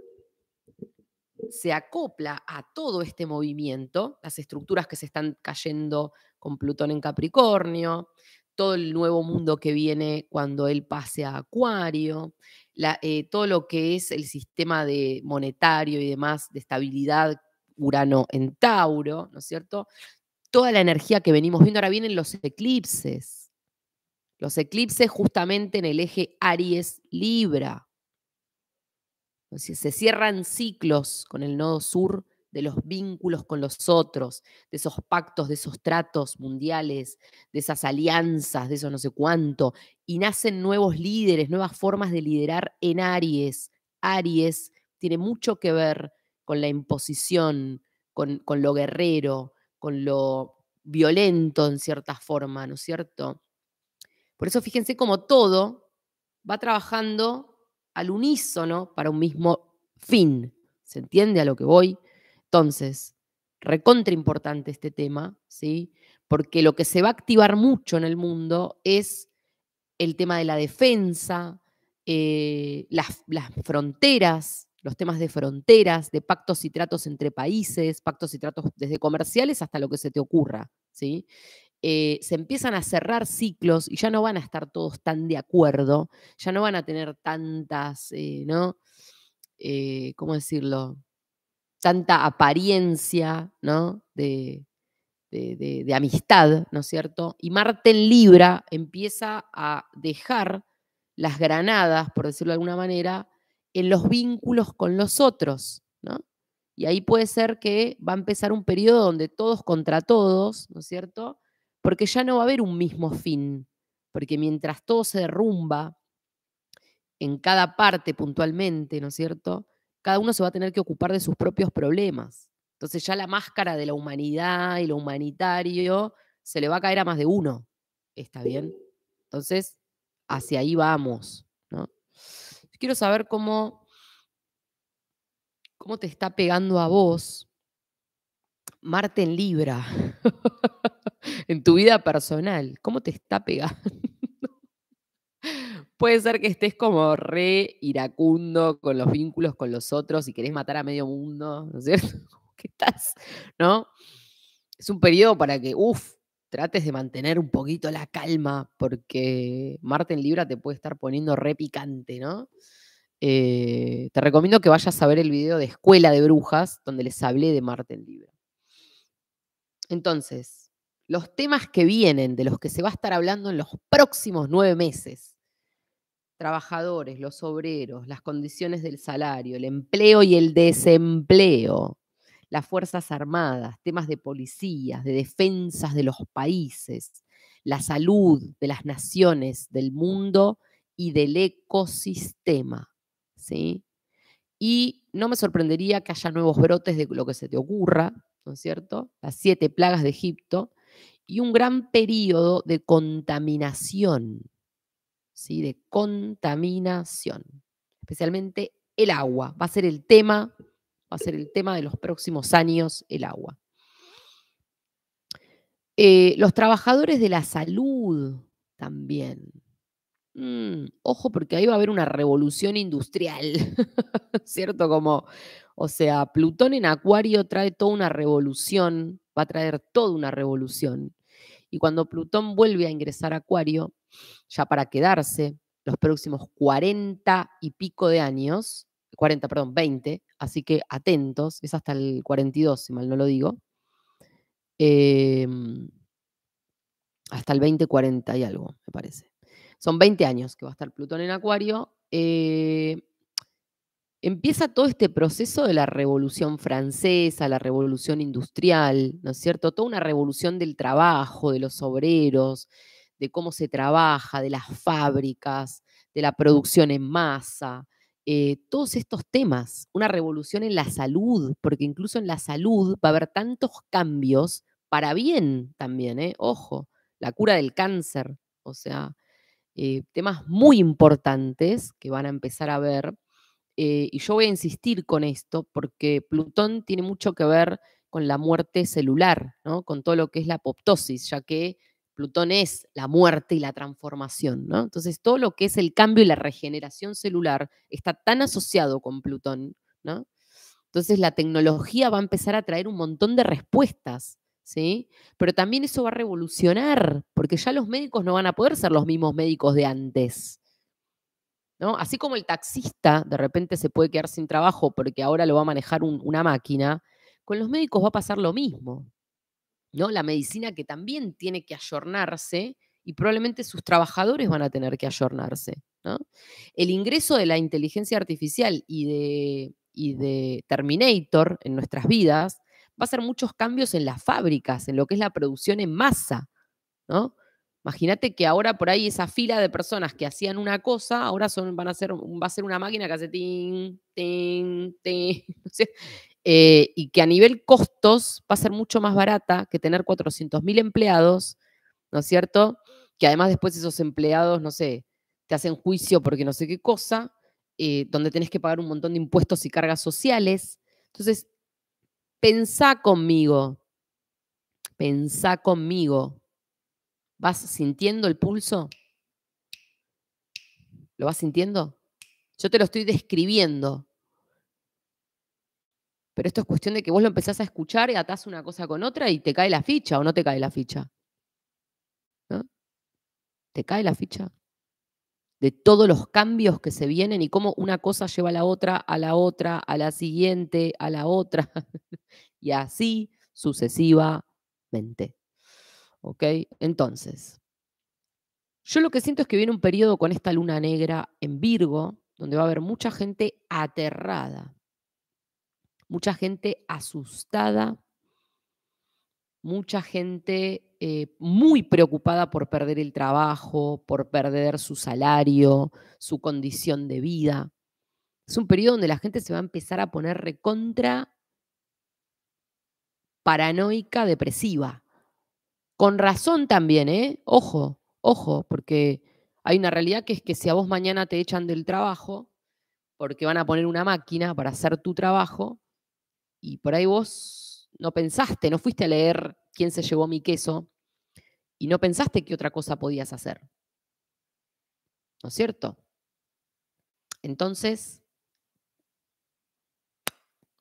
se acopla a todo este movimiento, las estructuras que se están cayendo con Plutón en Capricornio, todo el nuevo mundo que viene cuando él pase a Acuario, eh, todo lo que es el sistema de monetario y demás de estabilidad Urano en Tauro, ¿no es cierto? Toda la energía que venimos viendo, ahora vienen los eclipses. Los eclipses justamente en el eje Aries-Libra. Se cierran ciclos con el nodo sur de los vínculos con los otros, de esos pactos, de esos tratos mundiales, de esas alianzas, de eso no sé cuánto, y nacen nuevos líderes, nuevas formas de liderar en Aries. Aries tiene mucho que ver con la imposición, con, con lo guerrero, con lo violento en cierta forma, ¿no es cierto? Por eso fíjense cómo todo va trabajando al unísono para un mismo fin. ¿Se entiende a lo que voy? Entonces, recontra importante este tema, ¿sí? Porque lo que se va a activar mucho en el mundo es el tema de la defensa, eh, las, fronteras, los temas de fronteras, de pactos y tratos entre países, pactos y tratos desde comerciales hasta lo que se te ocurra, ¿sí? Eh, se empiezan a cerrar ciclos y ya no van a estar todos tan de acuerdo, ya no van a tener tantas, eh, ¿no? ¿Cómo decirlo? tanta apariencia ¿no? de, de, amistad, ¿no es cierto? Y Marte Libra empieza a dejar las granadas, por decirlo de alguna manera, en los vínculos con los otros, ¿no? Y ahí puede ser que va a empezar un periodo donde todos contra todos, ¿no es cierto? Porque ya no va a haber un mismo fin, porque mientras todo se derrumba en cada parte puntualmente, ¿no es cierto? cada uno se va a tener que ocupar de sus propios problemas. Entonces ya la máscara de la humanidad y lo humanitario se le va a caer a más de uno. ¿Está bien? Entonces, hacia ahí vamos. ¿no? Quiero saber cómo, cómo te está pegando a vos Marte en Libra en tu vida personal. ¿Cómo te está pegando? Puede ser que estés como re iracundo con los vínculos con los otros y querés matar a medio mundo, ¿no es cierto? ¿Qué estás? ¿No? Es un periodo para que, uff, trates de mantener un poquito la calma, porque Marte en Libra te puede estar poniendo re picante, ¿no? Eh, te recomiendo que vayas a ver el video de Escuela de Brujas, donde les hablé de Marte en Libra. Entonces, los temas que vienen, de los que se va a estar hablando en los próximos nueve meses, trabajadores, los obreros, las condiciones del salario, el empleo y el desempleo, las Fuerzas Armadas, temas de policías, de defensas de los países, la salud de las naciones, del mundo y del ecosistema. ¿sí? Y no me sorprendería que haya nuevos brotes de lo que se te ocurra, ¿no es cierto? Las siete plagas de Egipto y un gran periodo de contaminación de contaminación, especialmente el agua. Va a ser el tema, va a ser el tema de los próximos años, el agua. Eh, los trabajadores de la salud también. Mm, ojo, porque ahí va a haber una revolución industrial, ¿cierto? Como, o sea, Plutón en Acuario trae toda una revolución, va a traer toda una revolución. Y cuando Plutón vuelve a ingresar a Acuario, ya para quedarse los próximos 40 y pico de años, 40, perdón, 20, así que atentos, es hasta el 42, si mal no lo digo, em, hasta el 20, 40 y algo, me parece. Son 20 años que va a estar Plutón en Acuario. Eh, empieza todo este proceso de la Revolución Francesa, la Revolución Industrial, ¿no es cierto? Toda una revolución del trabajo, de los obreros, de cómo se trabaja, de las fábricas, de la producción en masa, eh, todos estos temas, una revolución en la salud, porque incluso en la salud va a haber tantos cambios para bien también, ¿eh? ojo, la cura del cáncer, o sea, eh, temas muy importantes que van a empezar a ver eh, y yo voy a insistir con esto, porque Plutón tiene mucho que ver con la muerte celular, ¿no? con todo lo que es la apoptosis, ya que Plutón es la muerte y la transformación. ¿no? Entonces, todo lo que es el cambio y la regeneración celular está tan asociado con Plutón. ¿no? Entonces, la tecnología va a empezar a traer un montón de respuestas. Pero también eso va a revolucionar, porque ya los médicos no van a poder ser los mismos médicos de antes. Así como el taxista de repente se puede quedar sin trabajo porque ahora lo va a manejar una máquina, con los médicos va a pasar lo mismo. ¿no? La medicina que también tiene que ayornarse y probablemente sus trabajadores van a tener que ayornarse. El ingreso de la inteligencia artificial y de, Terminator en nuestras vidas va a hacer muchos cambios en las fábricas, en lo que es la producción en masa. ¿no? Imagínate que ahora por ahí esa fila de personas que hacían una cosa, ahora son, van a ser, va a ser una máquina que hace ting, eh, y que a nivel costos va a ser mucho más barata que tener 400.000 empleados, ¿no es cierto? Que además después esos empleados, no sé, te hacen juicio porque no sé qué cosa, eh, donde tenés que pagar un montón de impuestos y cargas sociales. Entonces, pensá conmigo, pensá conmigo, ¿Vas sintiendo el pulso? ¿Lo vas sintiendo? Yo te lo estoy describiendo. Pero esto es cuestión de que vos lo empezás a escuchar y atás una cosa con otra y te cae la ficha o no te cae la ficha. ¿Te cae la ficha? De todos los cambios que se vienen y cómo una cosa lleva a la otra, a la otra, a la siguiente, a la otra. y así sucesivamente. ¿Ok? Entonces, yo lo que siento es que viene un periodo con esta luna negra en Virgo, donde va a haber mucha gente aterrada, mucha gente asustada, mucha gente eh, muy preocupada por perder el trabajo, por perder su salario, su condición de vida. Es un periodo donde la gente se va a empezar a poner recontra paranoica, depresiva. Con razón también, ¿eh? Ojo, ojo, porque hay una realidad que es que si a vos mañana te echan del trabajo, porque van a poner una máquina para hacer tu trabajo, y por ahí vos no pensaste, no fuiste a leer quién se llevó mi queso, y no pensaste qué otra cosa podías hacer. ¿No es cierto? Entonces,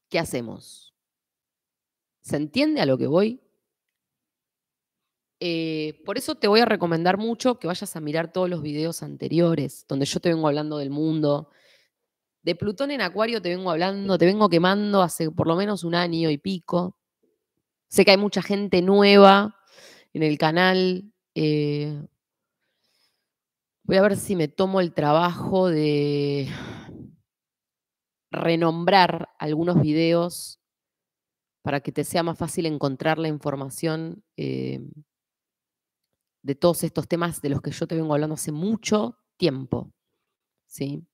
¿qué hacemos? ¿Se entiende a lo que voy? Eh, por eso te voy a recomendar mucho que vayas a mirar todos los videos anteriores, donde yo te vengo hablando del mundo. De Plutón en Acuario te vengo hablando, te vengo quemando hace por lo menos un año y pico. Sé que hay mucha gente nueva en el canal. Eh, voy a ver si me tomo el trabajo de renombrar algunos videos para que te sea más fácil encontrar la información. Eh, de todos estos temas de los que yo te vengo hablando hace mucho tiempo. ¿sí?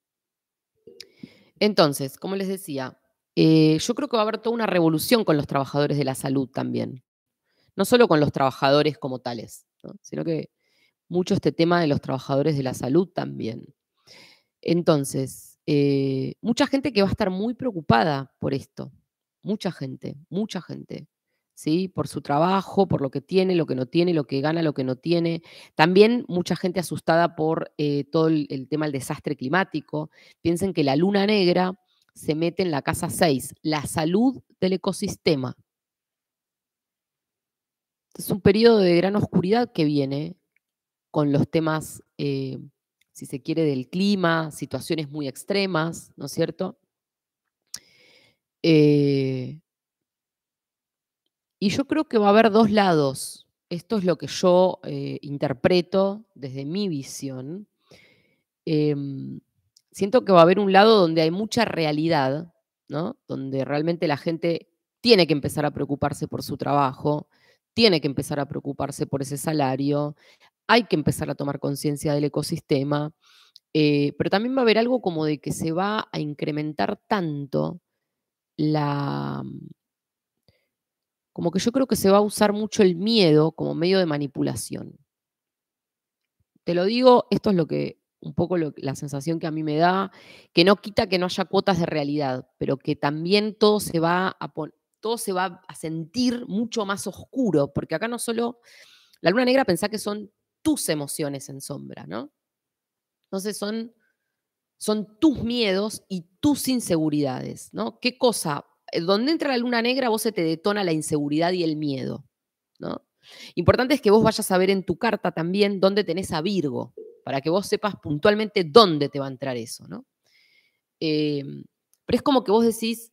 Entonces, como les decía, eh, yo creo que va a haber toda una revolución con los trabajadores de la salud también. No solo con los trabajadores como tales, sino que mucho este tema de los trabajadores de la salud también. Entonces, eh, mucha gente que va a estar muy preocupada por esto. Mucha gente, mucha gente. ¿sí? Por su trabajo, por lo que tiene, lo que no tiene, lo que gana, lo que no tiene. También mucha gente asustada por eh, todo el, tema del desastre climático. Piensen que la luna negra se mete en la casa 6, la salud del ecosistema. Es un periodo de gran oscuridad que viene con los temas, eh, si se quiere, del clima, situaciones muy extremas, ¿no es cierto? Eh, y yo creo que va a haber dos lados. Esto es lo que yo eh, interpreto desde mi visión. Em, siento que va a haber un lado donde hay mucha realidad, Donde realmente la gente tiene que empezar a preocuparse por su trabajo, tiene que empezar a preocuparse por ese salario, hay que empezar a tomar conciencia del ecosistema, eh, pero también va a haber algo como de que se va a incrementar tanto la, como que yo creo que se va a usar mucho el miedo como medio de manipulación. Te lo digo, esto es lo que un poco la sensación que a mí me da, que no quita que no haya cuotas de realidad, pero que también todo se va a todo se va a sentir mucho más oscuro, porque acá no solo la luna negra pensá que son tus emociones en sombra, ¿no? Entonces son son tus miedos y tus inseguridades, ¿no? ¿Qué cosa eh, donde entra la luna negra, vos se te detona la inseguridad y el miedo, ¿no? Importante es que vos vayas a ver en tu carta también dónde tenés a Virgo, para que vos sepas puntualmente dónde te va a entrar eso, ¿no? Em, pero es como que vos decís,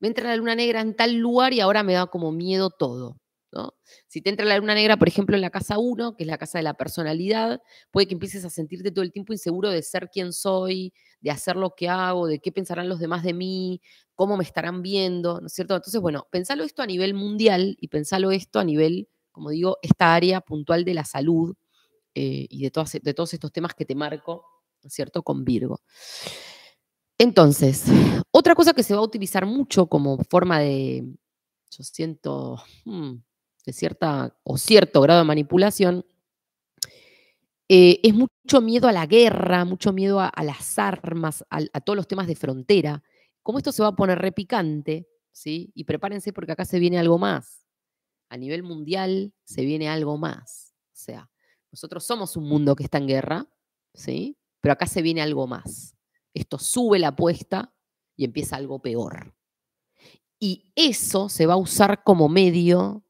me entra la luna negra en tal lugar y ahora me da como miedo todo. Si te entra la luna negra, por ejemplo, en la casa 1, que es la casa de la personalidad, puede que empieces a sentirte todo el tiempo inseguro de ser quien soy, de hacer lo que hago, de qué pensarán los demás de mí, cómo me estarán viendo, ¿no es cierto? Entonces, bueno, pensalo esto a nivel mundial y pensalo esto a nivel, como digo, esta área puntual de la salud eh, y de, todas, de todos estos temas que te marco, ¿no es cierto?, con Virgo. Entonces, otra cosa que se va a utilizar mucho como forma de, yo siento, hmm, de cierta o cierto grado de manipulación, eh, es mucho miedo a la guerra, mucho miedo a, las armas, a, todos los temas de frontera. Como esto se va a poner repicante, ¿sí? Y prepárense porque acá se viene algo más. A nivel mundial se viene algo más. O sea, nosotros somos un mundo que está en guerra, ¿sí? Pero acá se viene algo más. Esto sube la apuesta y empieza algo peor. Y eso se va a usar como medio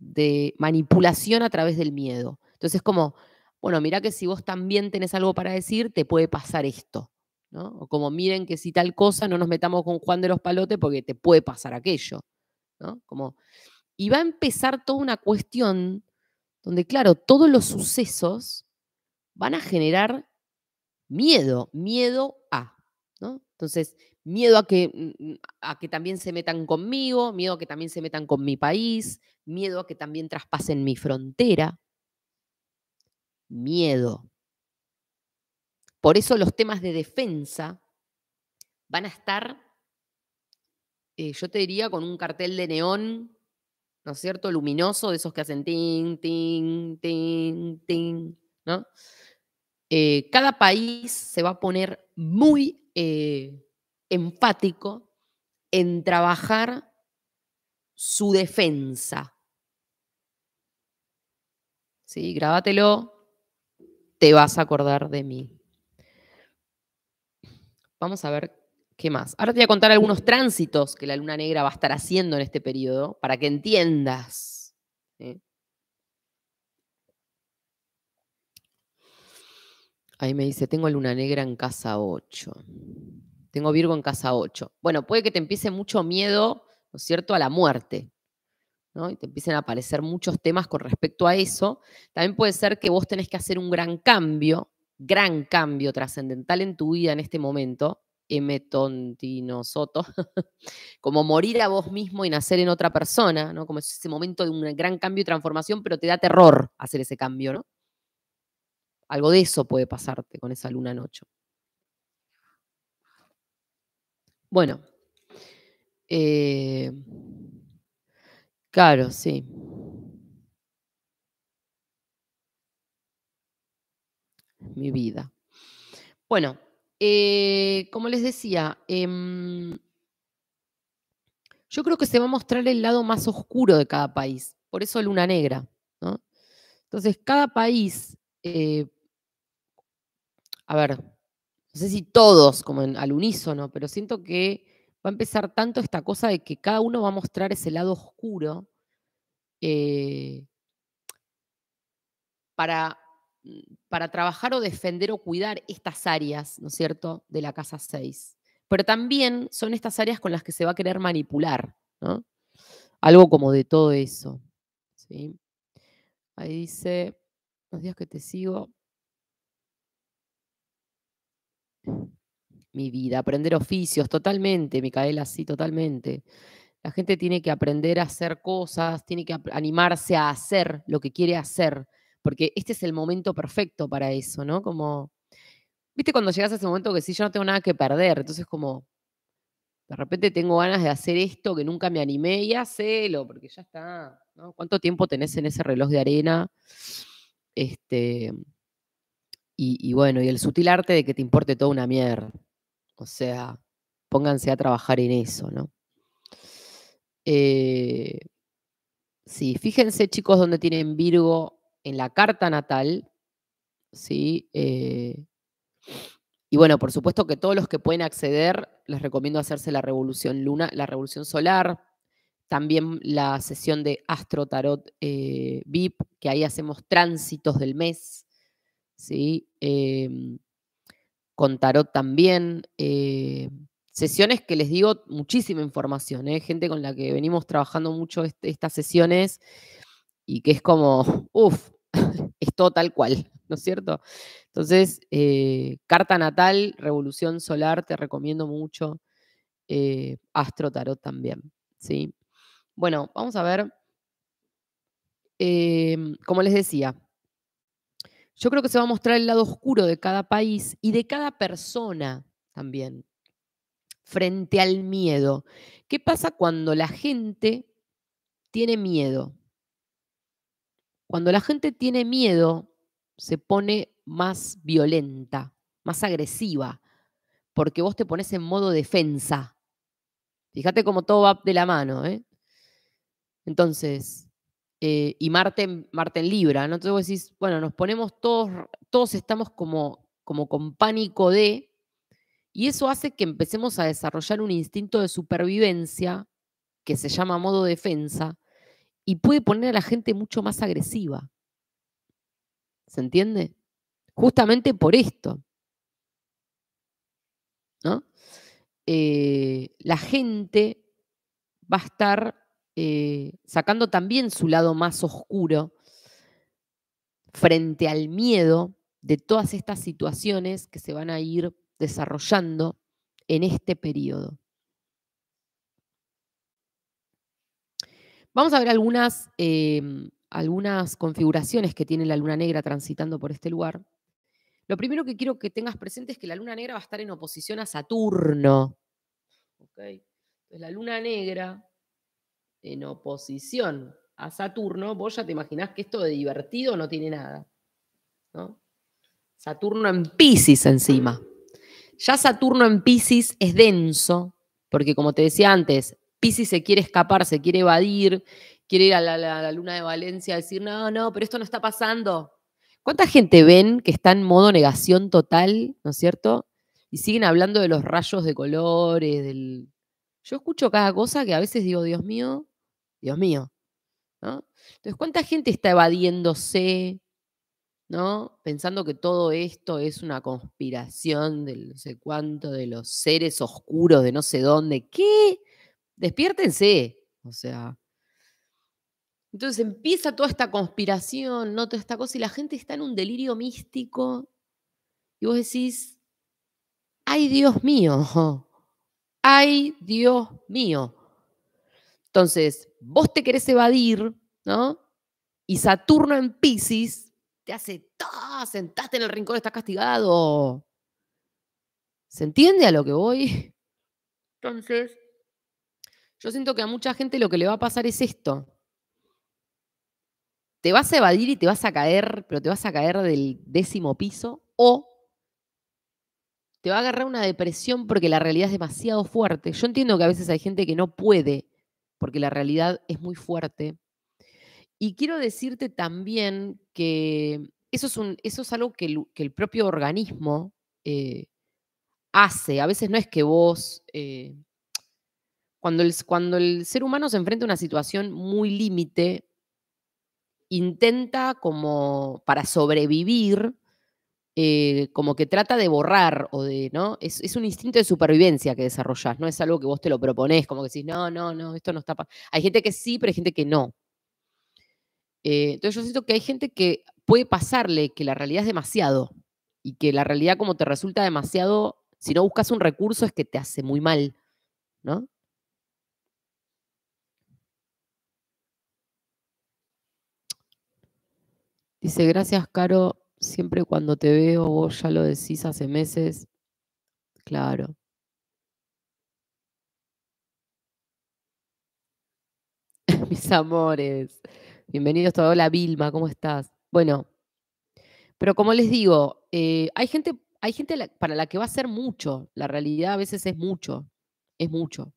de manipulación a través del miedo. Entonces, como, bueno, mirá que si vos también tenés algo para decir, te puede pasar esto. O como, miren que si tal cosa, no nos metamos con Juan de los Palotes porque te puede pasar aquello. Como, y va a empezar toda una cuestión donde, claro, todos los sucesos van a generar miedo, miedo a. ¿no? Entonces, miedo a que, mm, mm, a que también se metan conmigo, miedo a que también se metan con mi país, miedo a que también traspasen mi frontera. Miedo. Por eso los temas de defensa van a estar, eh, yo te diría, con un cartel de neón, ¿no es cierto? Luminoso, de esos que hacen ting, ting, ting, ting, ¿no? Eh, cada país se va a poner muy eh, empático en trabajar su defensa. ¿Sí? grábatelo, te vas a acordar de mí. Vamos a ver qué más. Ahora te voy a contar algunos tránsitos que la luna negra va a estar haciendo en este periodo para que entiendas. ¿eh? Ahí me dice, tengo luna negra en casa 8 tengo Virgo en casa 8. Bueno, puede que te empiece mucho miedo, ¿no es cierto?, a la muerte. ¿no? Y te empiecen a aparecer muchos temas con respecto a eso. También puede ser que vos tenés que hacer un gran cambio, gran cambio trascendental en tu vida en este momento, M. Tontino Soto, como morir a vos mismo y nacer en otra persona, ¿no? Como ese momento de un gran cambio y transformación, pero te da terror hacer ese cambio, ¿no? Algo de eso puede pasarte con esa luna en 8. Bueno, eh, claro, sí. Mi vida. Bueno, eh, como les decía, em, yo creo que se va a mostrar el lado más oscuro de cada país, por eso Luna Negra. Entonces, cada país, eh, a ver, no sé si todos, como en, al unísono, pero siento que va a empezar tanto esta cosa de que cada uno va a mostrar ese lado oscuro eh, para, para trabajar o defender o cuidar estas áreas, ¿no es cierto?, de la casa 6. Pero también son estas áreas con las que se va a querer manipular, ¿no? Algo como de todo eso. ¿sí? Ahí dice, los días que te sigo, mi vida, aprender oficios, totalmente, Micaela, sí, totalmente. La gente tiene que aprender a hacer cosas, tiene que animarse a hacer lo que quiere hacer, porque este es el momento perfecto para eso, ¿no? Como, viste, cuando llegas a ese momento que sí, yo no tengo nada que perder, entonces como, de repente tengo ganas de hacer esto que nunca me animé y hacelo, porque ya está, ¿no? ¿Cuánto tiempo tenés en ese reloj de arena? Este, y, bueno, y el sutil arte de que te importe toda una mierda. O sea, pónganse a trabajar en eso, ¿no? Eh, sí, fíjense, chicos, donde tienen Virgo en la carta natal. Sí. Eh, y bueno, por supuesto que todos los que pueden acceder, les recomiendo hacerse la revolución luna, la revolución solar, también la sesión de Astro Tarot eh, VIP, que ahí hacemos tránsitos del mes. ¿sí? Em, con tarot también. Eh, sesiones que les digo muchísima información, ¿eh? gente con la que venimos trabajando mucho estas sesiones y que es como, uff, es todo tal cual, ¿no es cierto? Entonces, eh, carta natal, revolución solar, te recomiendo mucho. Astro Tarot también, ¿sí? Bueno, vamos a ver. Em, como les decía, yo creo que se va a mostrar el lado oscuro de cada país y de cada persona también frente al miedo. ¿Qué pasa cuando la gente tiene miedo? Cuando la gente tiene miedo, se pone más violenta, más agresiva, porque vos te pones en modo defensa. Fíjate cómo todo va de la mano. ¿eh? Entonces, eh, y Marte, en Libra, ¿no? Entonces vos decís, bueno, nos ponemos todos, todos estamos como, como con pánico de, y eso hace que empecemos a desarrollar un instinto de supervivencia que se llama modo defensa y puede poner a la gente mucho más agresiva. ¿Se entiende? Justamente por esto. ¿No? Eh, la gente va a estar eh, sacando también su lado más oscuro frente al miedo de todas estas situaciones que se van a ir desarrollando en este periodo. Vamos a ver algunas, em, algunas configuraciones que tiene la luna negra transitando por este lugar. Lo primero que quiero que tengas presente es que la luna negra va a estar en oposición a Saturno. la luna negra en oposición a Saturno, vos ya te imaginás que esto de divertido no tiene nada. ¿no? Saturno en Pisces encima. Ya Saturno en Pisces es denso, porque como te decía antes, Pisces se quiere escapar, se quiere evadir, quiere ir a la, luna de Valencia a decir, no, no, pero esto no está pasando. ¿Cuánta gente ven que está en modo negación total, ¿no es cierto? Y siguen hablando de los rayos de colores, del... Yo escucho cada cosa que a veces digo, Dios mío, Dios mío. ¿no? Entonces, ¿cuánta gente está evadiéndose, ¿no? pensando que todo esto es una conspiración de no sé cuánto, de los seres oscuros, de no sé dónde? ¿Qué? Despiértense. O sea. Entonces empieza toda esta conspiración, ¿no? toda esta cosa, y la gente está en un delirio místico. Y vos decís, ay Dios mío, ay Dios mío. Entonces, vos te querés evadir, ¿no? Y Saturno en Pisces te hace, ¡Tah! sentaste en el rincón, estás castigado. ¿Se entiende a lo que voy? Entonces, yo siento que a mucha gente lo que le va a pasar es esto. Te vas a evadir y te vas a caer, pero te vas a caer del décimo piso o te va a agarrar una depresión porque la realidad es demasiado fuerte. Yo entiendo que a veces hay gente que no puede porque la realidad es muy fuerte. Y quiero decirte también que eso es, un, eso es algo que el, propio organismo eh, hace. A veces no es que vos, eh, cuando, cuando el ser humano se enfrenta a una situación muy límite, intenta como para sobrevivir, eh, como que trata de borrar o de, ¿no? Es, un instinto de supervivencia que desarrollas, no es algo que vos te lo propones, como que decís, no, no, no, esto no está. Hay gente que sí, pero hay gente que no. Eh, entonces yo siento que hay gente que puede pasarle que la realidad es demasiado y que la realidad como te resulta demasiado, si no buscas un recurso es que te hace muy mal, ¿no? Dice, gracias, Caro siempre cuando te veo, vos ya lo decís hace meses. Claro. Mis amores. Bienvenidos todos. Hola Vilma, ¿cómo estás? Bueno, pero como les digo, eh, hay gente, hay gente para la que va a ser mucho. La realidad a veces es mucho. Es mucho.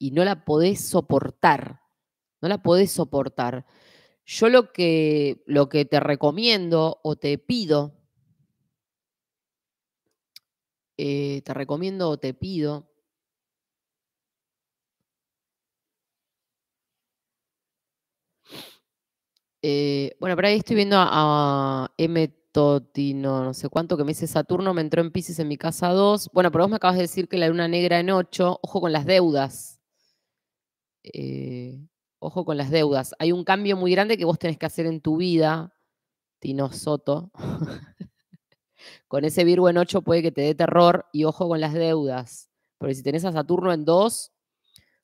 Y no la podés soportar. No la podés soportar. Yo lo que, lo que te recomiendo o te pido, eh, te recomiendo o te pido, eh, bueno, por ahí estoy viendo a, M. Totino, no sé cuánto, que me dice Saturno me entró en Pisces en mi casa 2. Bueno, pero vos me acabas de decir que la luna negra en 8, ojo con las deudas. Eh, Ojo con las deudas. Hay un cambio muy grande que vos tenés que hacer en tu vida, Tino Soto. con ese Virgo en 8 puede que te dé terror y ojo con las deudas. Porque si tenés a Saturno en 2,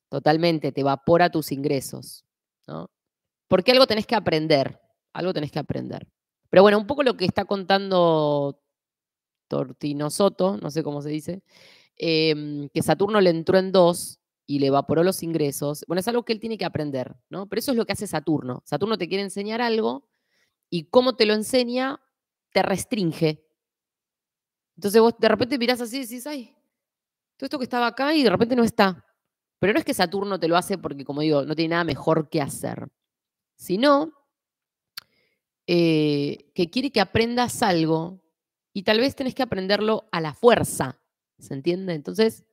totalmente te evapora tus ingresos. ¿no? Porque algo tenés que aprender. Algo tenés que aprender. Pero bueno, un poco lo que está contando Tortino Soto, no sé cómo se dice, em, que Saturno le entró en 2 y le evaporó los ingresos. Bueno, es algo que él tiene que aprender, ¿no? Pero eso es lo que hace Saturno. Saturno te quiere enseñar algo y cómo te lo enseña te restringe. Entonces vos de repente mirás así y decís, ay, todo esto que estaba acá y de repente no está. Pero no es que Saturno te lo hace porque, como digo, no tiene nada mejor que hacer, sino eh, que quiere que aprendas algo y tal vez tenés que aprenderlo a la fuerza, ¿se entiende? Entonces,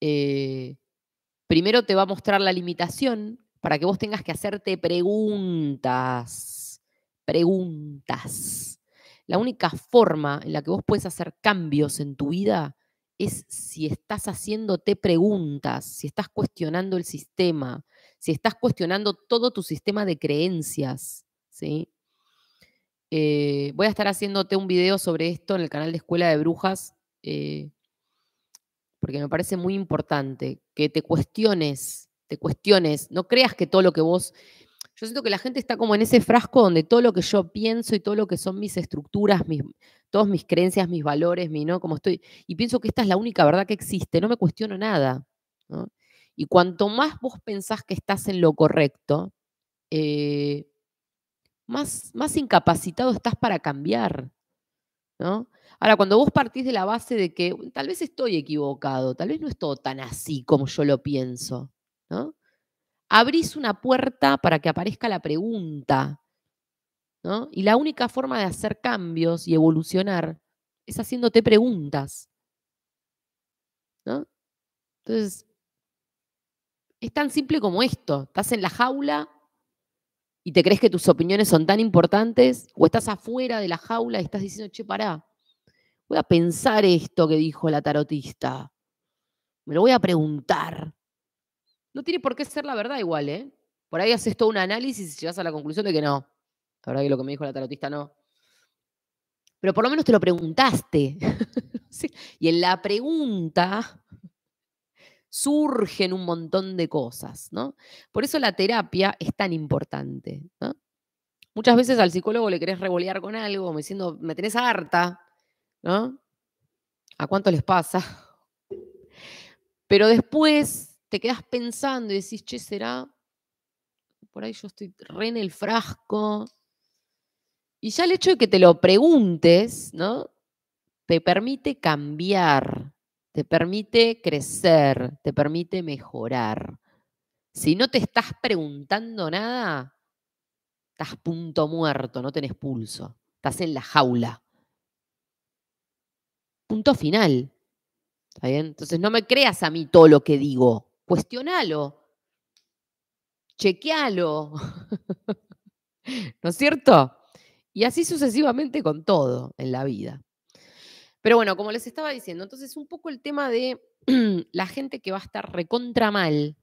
eh, primero te va a mostrar la limitación para que vos tengas que hacerte preguntas, preguntas. La única forma en la que vos puedes hacer cambios en tu vida es si estás haciéndote preguntas, si estás cuestionando el sistema, si estás cuestionando todo tu sistema de creencias. ¿sí? Eh, voy a estar haciéndote un video sobre esto en el canal de Escuela de Brujas. Eh, porque me parece muy importante que te cuestiones, te cuestiones, no creas que todo lo que vos... Yo siento que la gente está como en ese frasco donde todo lo que yo pienso y todo lo que son mis estructuras, mis, todas mis creencias, mis valores, mi, ¿no? Como estoy, y pienso que esta es la única verdad que existe, no me cuestiono nada. ¿no? Y cuanto más vos pensás que estás en lo correcto, eh, más, más incapacitado estás para cambiar. ¿no? Ahora, cuando vos partís de la base de que tal vez estoy equivocado, tal vez no es todo tan así como yo lo pienso, Abrís una puerta para que aparezca la pregunta, Y la única forma de hacer cambios y evolucionar es haciéndote preguntas, Entonces, es tan simple como esto. Estás en la jaula y te crees que tus opiniones son tan importantes, o estás afuera de la jaula y estás diciendo, che, pará, Voy a pensar esto que dijo la tarotista. Me lo voy a preguntar. No tiene por qué ser la verdad igual, ¿eh? Por ahí haces todo un análisis y llegas a la conclusión de que no. La verdad que lo que me dijo la tarotista no. Pero por lo menos te lo preguntaste. Y en la pregunta surgen un montón de cosas, ¿no? Por eso la terapia es tan importante, Muchas veces al psicólogo le querés revolear con algo, me, diciendo, me tenés harta, ¿no? ¿A cuánto les pasa? Pero después te quedas pensando y decís, che, será, por ahí yo estoy re en el frasco. Y ya el hecho de que te lo preguntes, ¿no? Te permite cambiar, te permite crecer, te permite mejorar. Si no te estás preguntando nada, estás punto muerto, no tenés pulso, estás en la jaula. Punto final. Entonces no me creas a mí todo lo que digo. Cuestionalo. Chequealo. ¿No es cierto? Y así sucesivamente con todo en la vida. Pero bueno, como les estaba diciendo, entonces un poco el tema de la gente que va a estar recontra mal.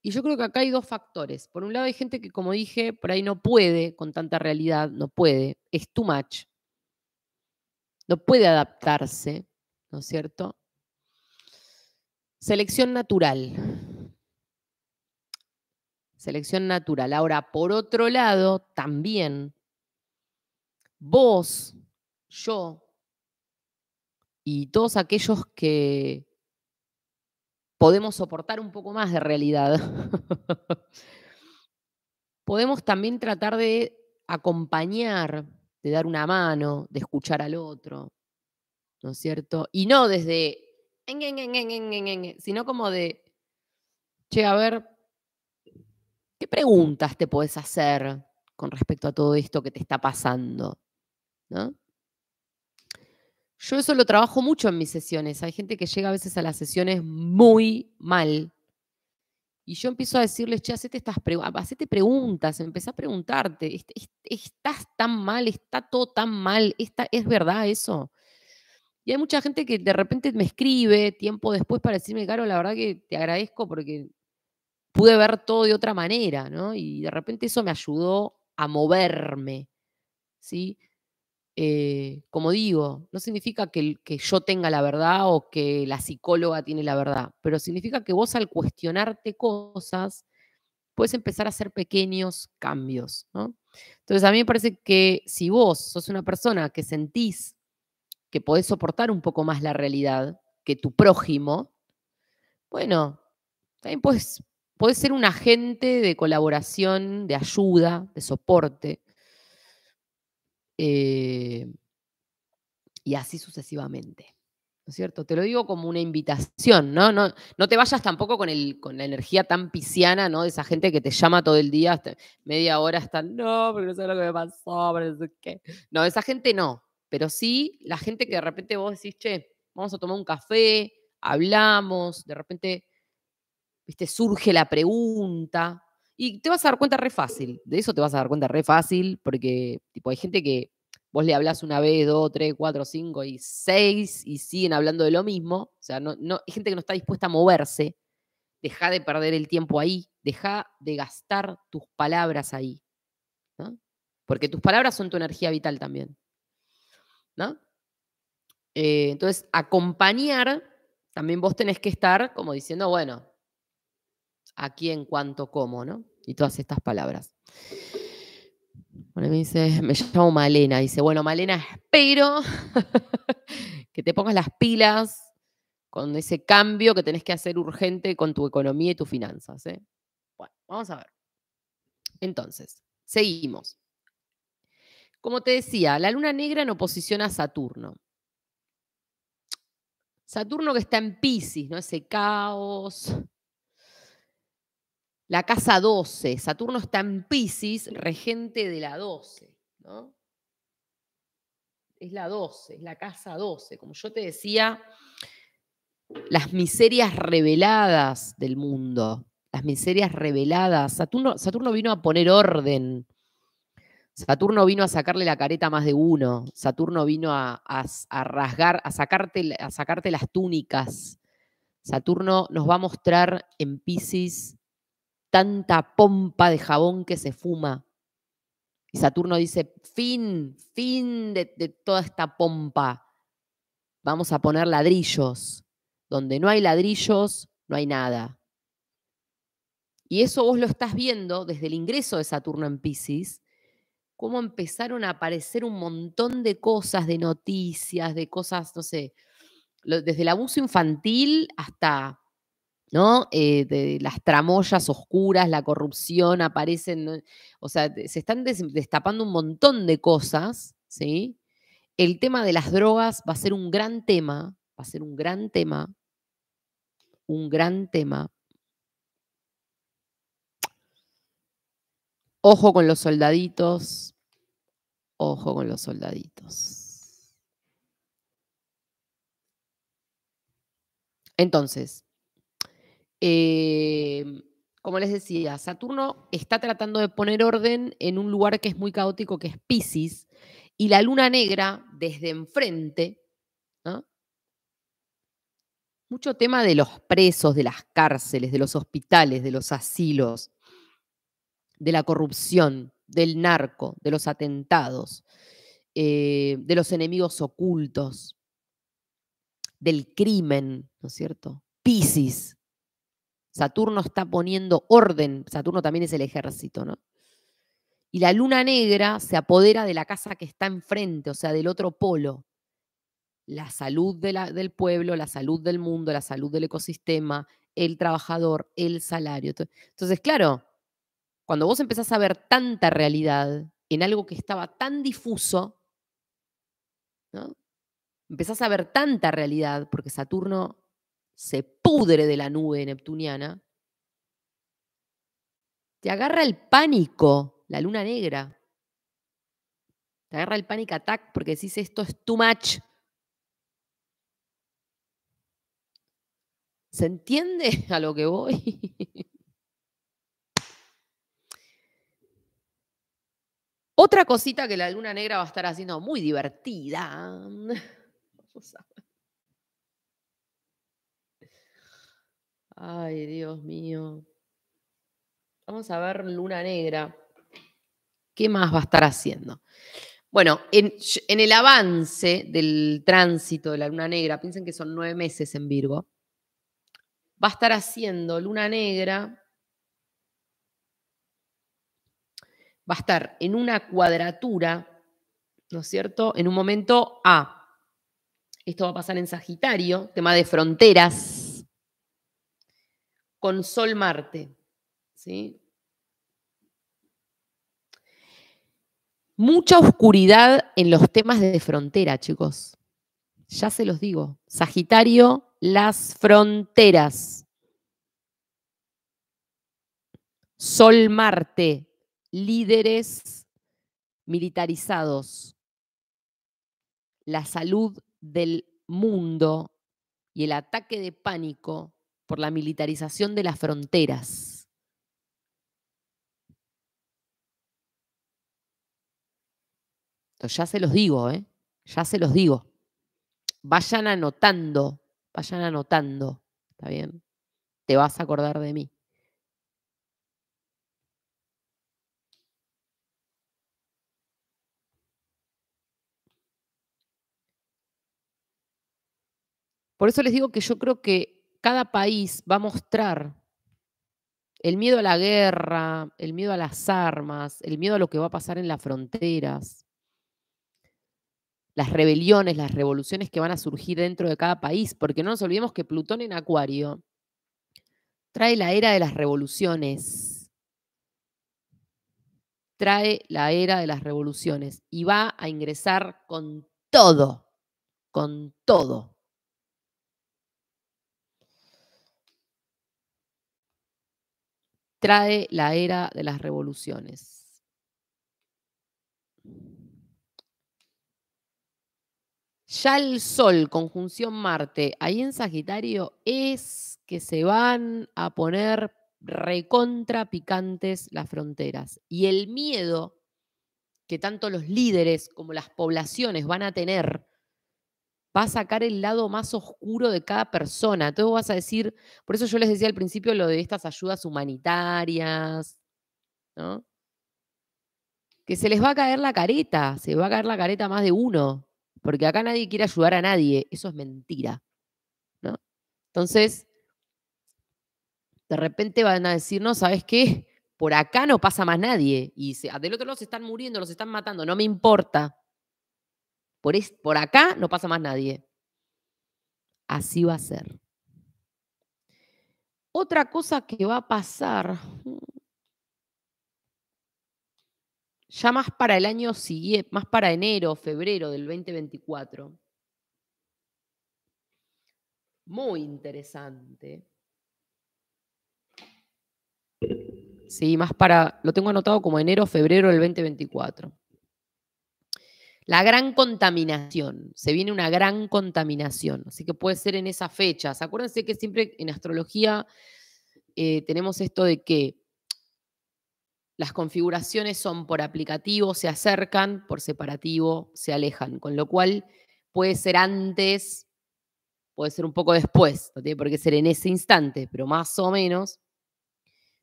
Y yo creo que acá hay dos factores. Por un lado hay gente que, como dije, por ahí no puede con tanta realidad, no puede, es too much no puede adaptarse, ¿no es cierto? Selección natural. Selección natural. Ahora, por otro lado, también vos, yo y todos aquellos que podemos soportar un poco más de realidad, podemos también tratar de acompañar de dar una mano, de escuchar al otro, ¿no es cierto? Y no desde, sino como de, che, a ver, ¿qué preguntas te puedes hacer con respecto a todo esto que te está pasando? ¿No? Yo eso lo trabajo mucho en mis sesiones. Hay gente que llega a veces a las sesiones muy mal, y yo empiezo a decirles, che, hacete, preguntas, empecé a preguntarte, ¿est estás tan mal? ¿Está todo tan mal? ¿Es verdad eso? Y hay mucha gente que de repente me escribe tiempo después para decirme, Caro, la verdad que te agradezco porque pude ver todo de otra manera, ¿no? Y de repente eso me ayudó a moverme, ¿sí? Eh, como digo, no significa que, yo tenga la verdad o que la psicóloga tiene la verdad, pero significa que vos al cuestionarte cosas, puedes empezar a hacer pequeños cambios. Entonces, a mí me parece que si vos sos una persona que sentís que podés soportar un poco más la realidad que tu prójimo, bueno, también puedes, puedes ser un agente de colaboración, de ayuda, de soporte. Eh, y así sucesivamente. ¿No es cierto? Te lo digo como una invitación, ¿no? No, no te vayas tampoco con, el, con la energía tan pisciana, ¿no? De esa gente que te llama todo el día, media hora, hasta, no, porque no sé lo que me pasó, no No, esa gente no. Pero sí, la gente que de repente vos decís, che, vamos a tomar un café, hablamos, de repente, viste, surge la pregunta, y te vas a dar cuenta re fácil. De eso te vas a dar cuenta re fácil, porque tipo, hay gente que vos le hablas una vez, dos, tres, cuatro, cinco y seis y siguen hablando de lo mismo. O sea, no, hay gente que no está dispuesta a moverse. Deja de perder el tiempo ahí. Deja de gastar tus palabras ahí. Porque tus palabras son tu energía vital también. ¿no? Eh, entonces, acompañar, también vos tenés que estar como diciendo, bueno, aquí en cuanto cómo, ¿no? Y todas estas palabras. Bueno, me dice, me llamo Malena. Dice, bueno, Malena, espero que te pongas las pilas con ese cambio que tenés que hacer urgente con tu economía y tus finanzas. ¿eh? Bueno, vamos a ver. Entonces, seguimos. Como te decía, la luna negra en oposición a Saturno. Saturno que está en Pisces, ¿no? Ese caos, la casa 12. Saturno está en Pisces, regente de la 12. ¿no? Es la 12, es la casa 12. Como yo te decía, las miserias reveladas del mundo, las miserias reveladas. Saturno, vino a poner orden. Saturno vino a sacarle la careta a más de uno. Saturno vino a, rasgar, a sacarte, a sacarte las túnicas. Saturno nos va a mostrar en Pisces tanta pompa de jabón que se fuma. Y Saturno dice, fin, fin de, toda esta pompa. Vamos a poner ladrillos. Donde no hay ladrillos, no hay nada. Y eso vos lo estás viendo desde el ingreso de Saturno en Pisces, cómo empezaron a aparecer un montón de cosas, de noticias, de cosas, no sé, desde el abuso infantil hasta eh, de las tramoyas oscuras, la corrupción, aparecen, o sea, se están destapando un montón de cosas, ¿sí? El tema de las drogas va a ser un gran tema, va a ser un gran tema, un gran tema. Ojo con los soldaditos, ojo con los soldaditos. Entonces, Em, como les decía, Saturno está tratando de poner orden en un lugar que es muy caótico, que es Pisces, y la luna negra desde enfrente. Mucho tema de los presos, de las cárceles, de los hospitales, de los asilos, de la corrupción, del narco, de los atentados, eh, de los enemigos ocultos, del crimen, ¿no es cierto? Pisces, Saturno está poniendo orden, Saturno también es el ejército, ¿no? Y la luna negra se apodera de la casa que está enfrente, o sea, del otro polo. La salud del pueblo, la salud del mundo, la salud del ecosistema, el trabajador, el salario. Entonces, claro, cuando vos empezás a ver tanta realidad en algo que estaba tan difuso, ¿no? empezás a ver tanta realidad, porque Saturno se pudre de la nube neptuniana, te agarra el pánico, la luna negra. Te agarra el pánico attack porque decís esto es too much. ¿Se entiende a lo que voy? Otra cosita que la luna negra va a estar haciendo muy divertida. Ay, Dios mío. Vamos a ver Luna Negra. ¿Qué más va a estar haciendo? Bueno, en, el avance del tránsito de la Luna Negra, piensen que son nueve meses en Virgo, va a estar haciendo Luna Negra, va a estar en una cuadratura, ¿no es cierto? En un momento A. Esto va a pasar en Sagitario, tema de fronteras con Sol-Marte. ¿sí? Mucha oscuridad en los temas de frontera, chicos. Ya se los digo. Sagitario, las fronteras. Sol Marte, líderes militarizados. La salud del mundo y el ataque de pánico por la militarización de las fronteras. ya se los digo, ¿eh? Ya se los digo. Vayan anotando, vayan anotando, ¿está bien? Te vas a acordar de mí. Por eso les digo que yo creo que cada país va a mostrar el miedo a la guerra, el miedo a las armas, el miedo a lo que va a pasar en las fronteras, las rebeliones, las revoluciones que van a surgir dentro de cada país, porque no nos olvidemos que Plutón en Acuario trae la era de las revoluciones, trae la era de las revoluciones y va a ingresar con todo, con todo trae la era de las revoluciones. Ya el Sol, conjunción Marte, ahí en Sagitario es que se van a poner recontra picantes las fronteras. Y el miedo que tanto los líderes como las poblaciones van a tener va a sacar el lado más oscuro de cada persona. Entonces vas a decir, por eso yo les decía al principio lo de estas ayudas humanitarias, ¿no? Que se les va a caer la careta, se va a caer la careta más de uno, porque acá nadie quiere ayudar a nadie, eso es mentira, ¿no? Entonces, de repente van a decir, no, ¿sabes qué? Por acá no pasa más nadie. Y se, ah, del otro lado se están muriendo, los están matando, no me importa. Por, acá no pasa más nadie. Así va a ser. Otra cosa que va a pasar, mm, ya más para el año siguiente, más para enero, febrero del 2024, muy interesante. Sí, más para, lo tengo anotado como enero, febrero del 2024. La gran contaminación, se viene una gran contaminación, así que puede ser en esas fechas. Acuérdense que siempre en astrología eh, tenemos esto de que las configuraciones son por aplicativo, se acercan, por separativo, se alejan, con lo cual puede ser antes, puede ser un poco después, no tiene por qué ser en ese instante, pero más o menos.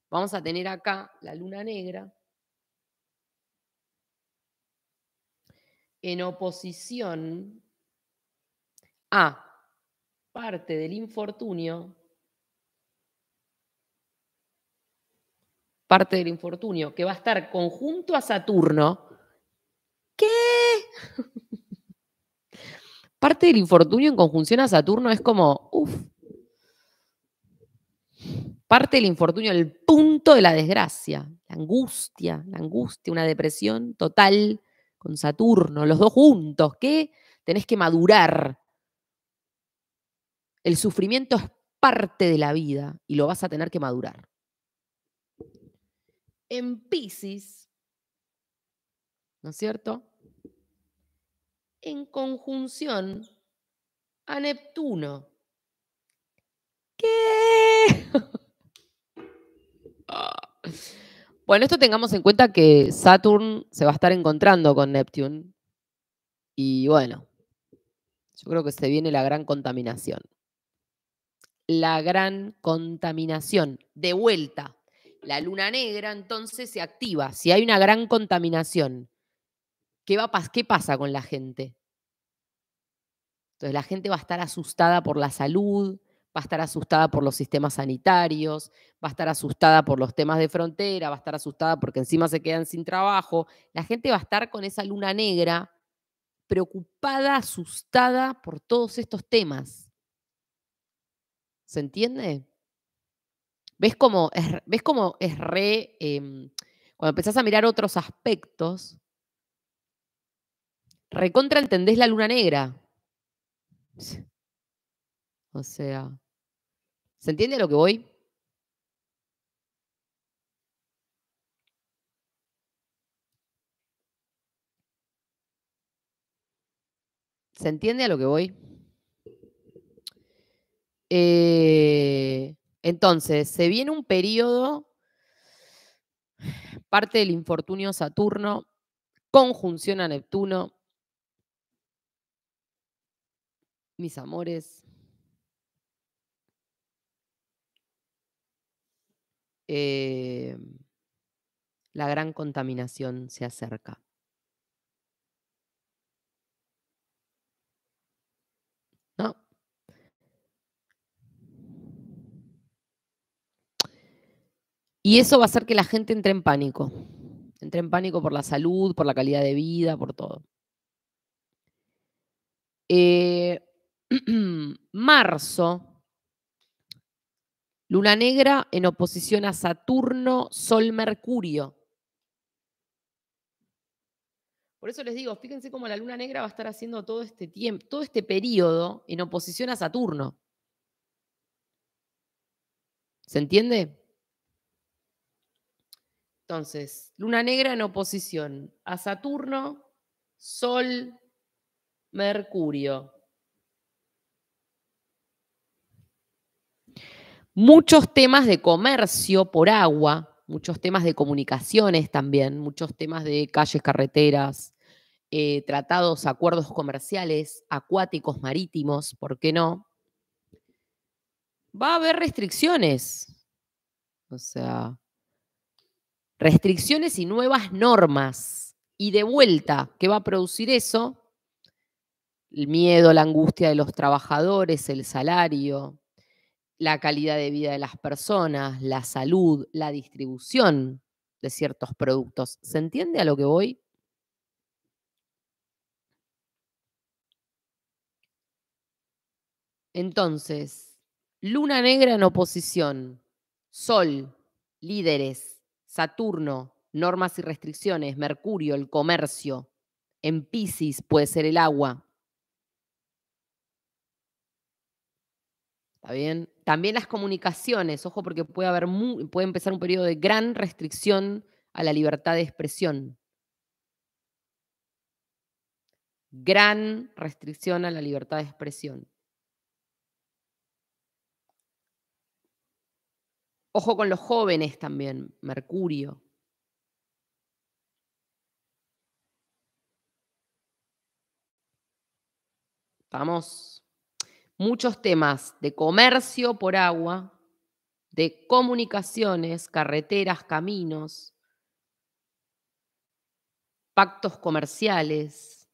Vamos a tener acá la luna negra, en oposición a parte del infortunio, parte del infortunio que va a estar conjunto a Saturno. ¿Qué? parte del infortunio en conjunción a Saturno es como, uff, parte del infortunio, el punto de la desgracia, la angustia, la angustia, una depresión total, con Saturno, los dos juntos, ¿qué? tenés que madurar. El sufrimiento es parte de la vida y lo vas a tener que madurar. En Pisces, ¿no es cierto? En conjunción a Neptuno. ¿Qué? Ah. Bueno, esto tengamos en cuenta que Saturn se va a estar encontrando con Neptune. Y bueno, yo creo que se viene la gran contaminación. La gran contaminación. De vuelta. La luna negra entonces se activa. Si hay una gran contaminación, ¿qué, va qué pasa con la gente? Entonces la gente va a estar asustada por la salud, va a estar asustada por los sistemas sanitarios, va a estar asustada por los temas de frontera, va a estar asustada porque encima se quedan sin trabajo. La gente va a estar con esa luna negra, preocupada, asustada por todos estos temas. ¿Se entiende? ¿Ves cómo es, ves cómo es re... Em, cuando empezás a mirar otros aspectos, recontra la luna negra. O sea, ¿Se entiende a lo que voy? ¿Se entiende a lo que voy? Eh, entonces, se viene un periodo, parte del infortunio Saturno, conjunción a Neptuno. Mis amores, Eh, la gran contaminación se acerca. ¿No? Y eso va a hacer que la gente entre en pánico. Entre en pánico por la salud, por la calidad de vida, por todo. Eh, marzo Luna negra en oposición a Saturno, Sol, Mercurio. Por eso les digo, fíjense cómo la luna negra va a estar haciendo todo este tiempo, todo este periodo en oposición a Saturno. ¿Se entiende? Entonces, luna negra en oposición a Saturno, Sol, Mercurio. muchos temas de comercio por agua, muchos temas de comunicaciones también, muchos temas de calles, carreteras, eh, tratados, acuerdos comerciales, acuáticos, marítimos, ¿por qué no? Va a haber restricciones. O sea, restricciones y nuevas normas. Y de vuelta, ¿qué va a producir eso? El miedo, la angustia de los trabajadores, el salario, la calidad de vida de las personas, la salud, la distribución de ciertos productos. ¿Se entiende a lo que voy? Entonces, luna negra en oposición, sol, líderes, Saturno, normas y restricciones, Mercurio, el comercio, en Pisces puede ser el agua. ¿Está bien? También las comunicaciones, ojo, porque puede, haber puede empezar un periodo de gran restricción a la libertad de expresión. Gran restricción a la libertad de expresión. Ojo con los jóvenes también, Mercurio. Vamos muchos temas de comercio por agua, de comunicaciones, carreteras, caminos, pactos comerciales,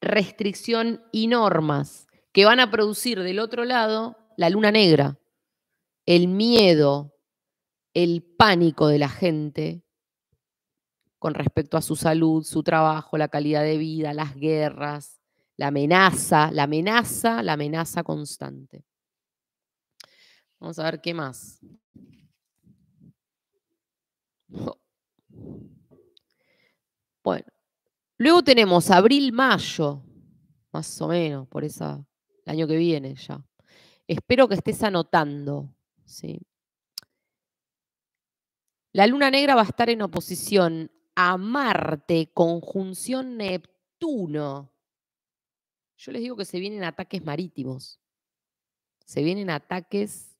restricción y normas que van a producir del otro lado la luna negra, el miedo, el pánico de la gente con respecto a su salud, su trabajo, la calidad de vida, las guerras, la amenaza, la amenaza, la amenaza constante. Vamos a ver qué más. Bueno, luego tenemos abril-mayo, más o menos, por esa, el año que viene ya. Espero que estés anotando. ¿sí? La luna negra va a estar en oposición a Marte, conjunción Neptuno. Yo les digo que se vienen ataques marítimos, se vienen ataques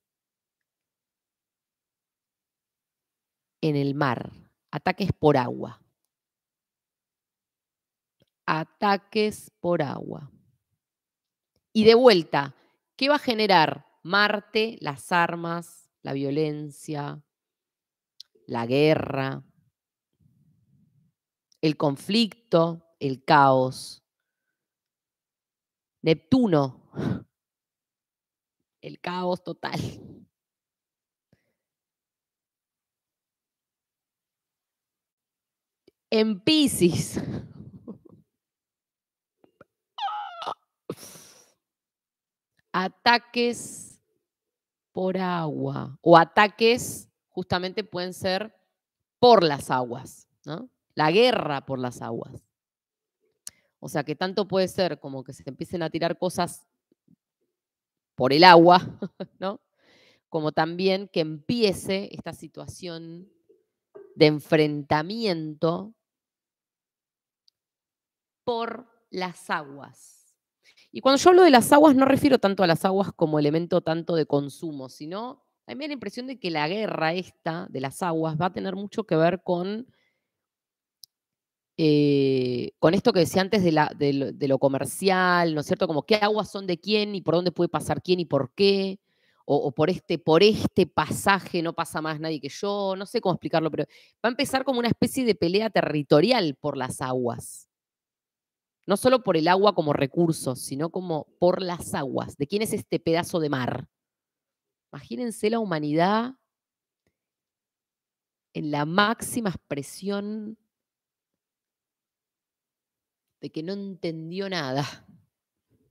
en el mar, ataques por agua. Ataques por agua. Y de vuelta, ¿qué va a generar Marte? Las armas, la violencia, la guerra, el conflicto, el caos. Neptuno, el caos total. En Pisces. Ataques por agua o ataques justamente pueden ser por las aguas, La guerra por las aguas. O sea que tanto puede ser como que se empiecen a tirar cosas por el agua, ¿no? Como también que empiece esta situación de enfrentamiento por las aguas. Y cuando yo hablo de las aguas no refiero tanto a las aguas como elemento tanto de consumo, sino a mí me da la impresión de que la guerra esta de las aguas va a tener mucho que ver con eh, con esto que decía antes de, lo, comercial, ¿no es cierto? Como qué aguas son de quién y por dónde puede pasar quién y por qué, o, por, este, por este pasaje no pasa más nadie que yo, no sé cómo explicarlo, pero va a empezar como una especie de pelea territorial por las aguas. No solo por el agua como recurso, sino como por las aguas. ¿De quién es este pedazo de mar? Imagínense la humanidad en la máxima expresión de que no entendió nada.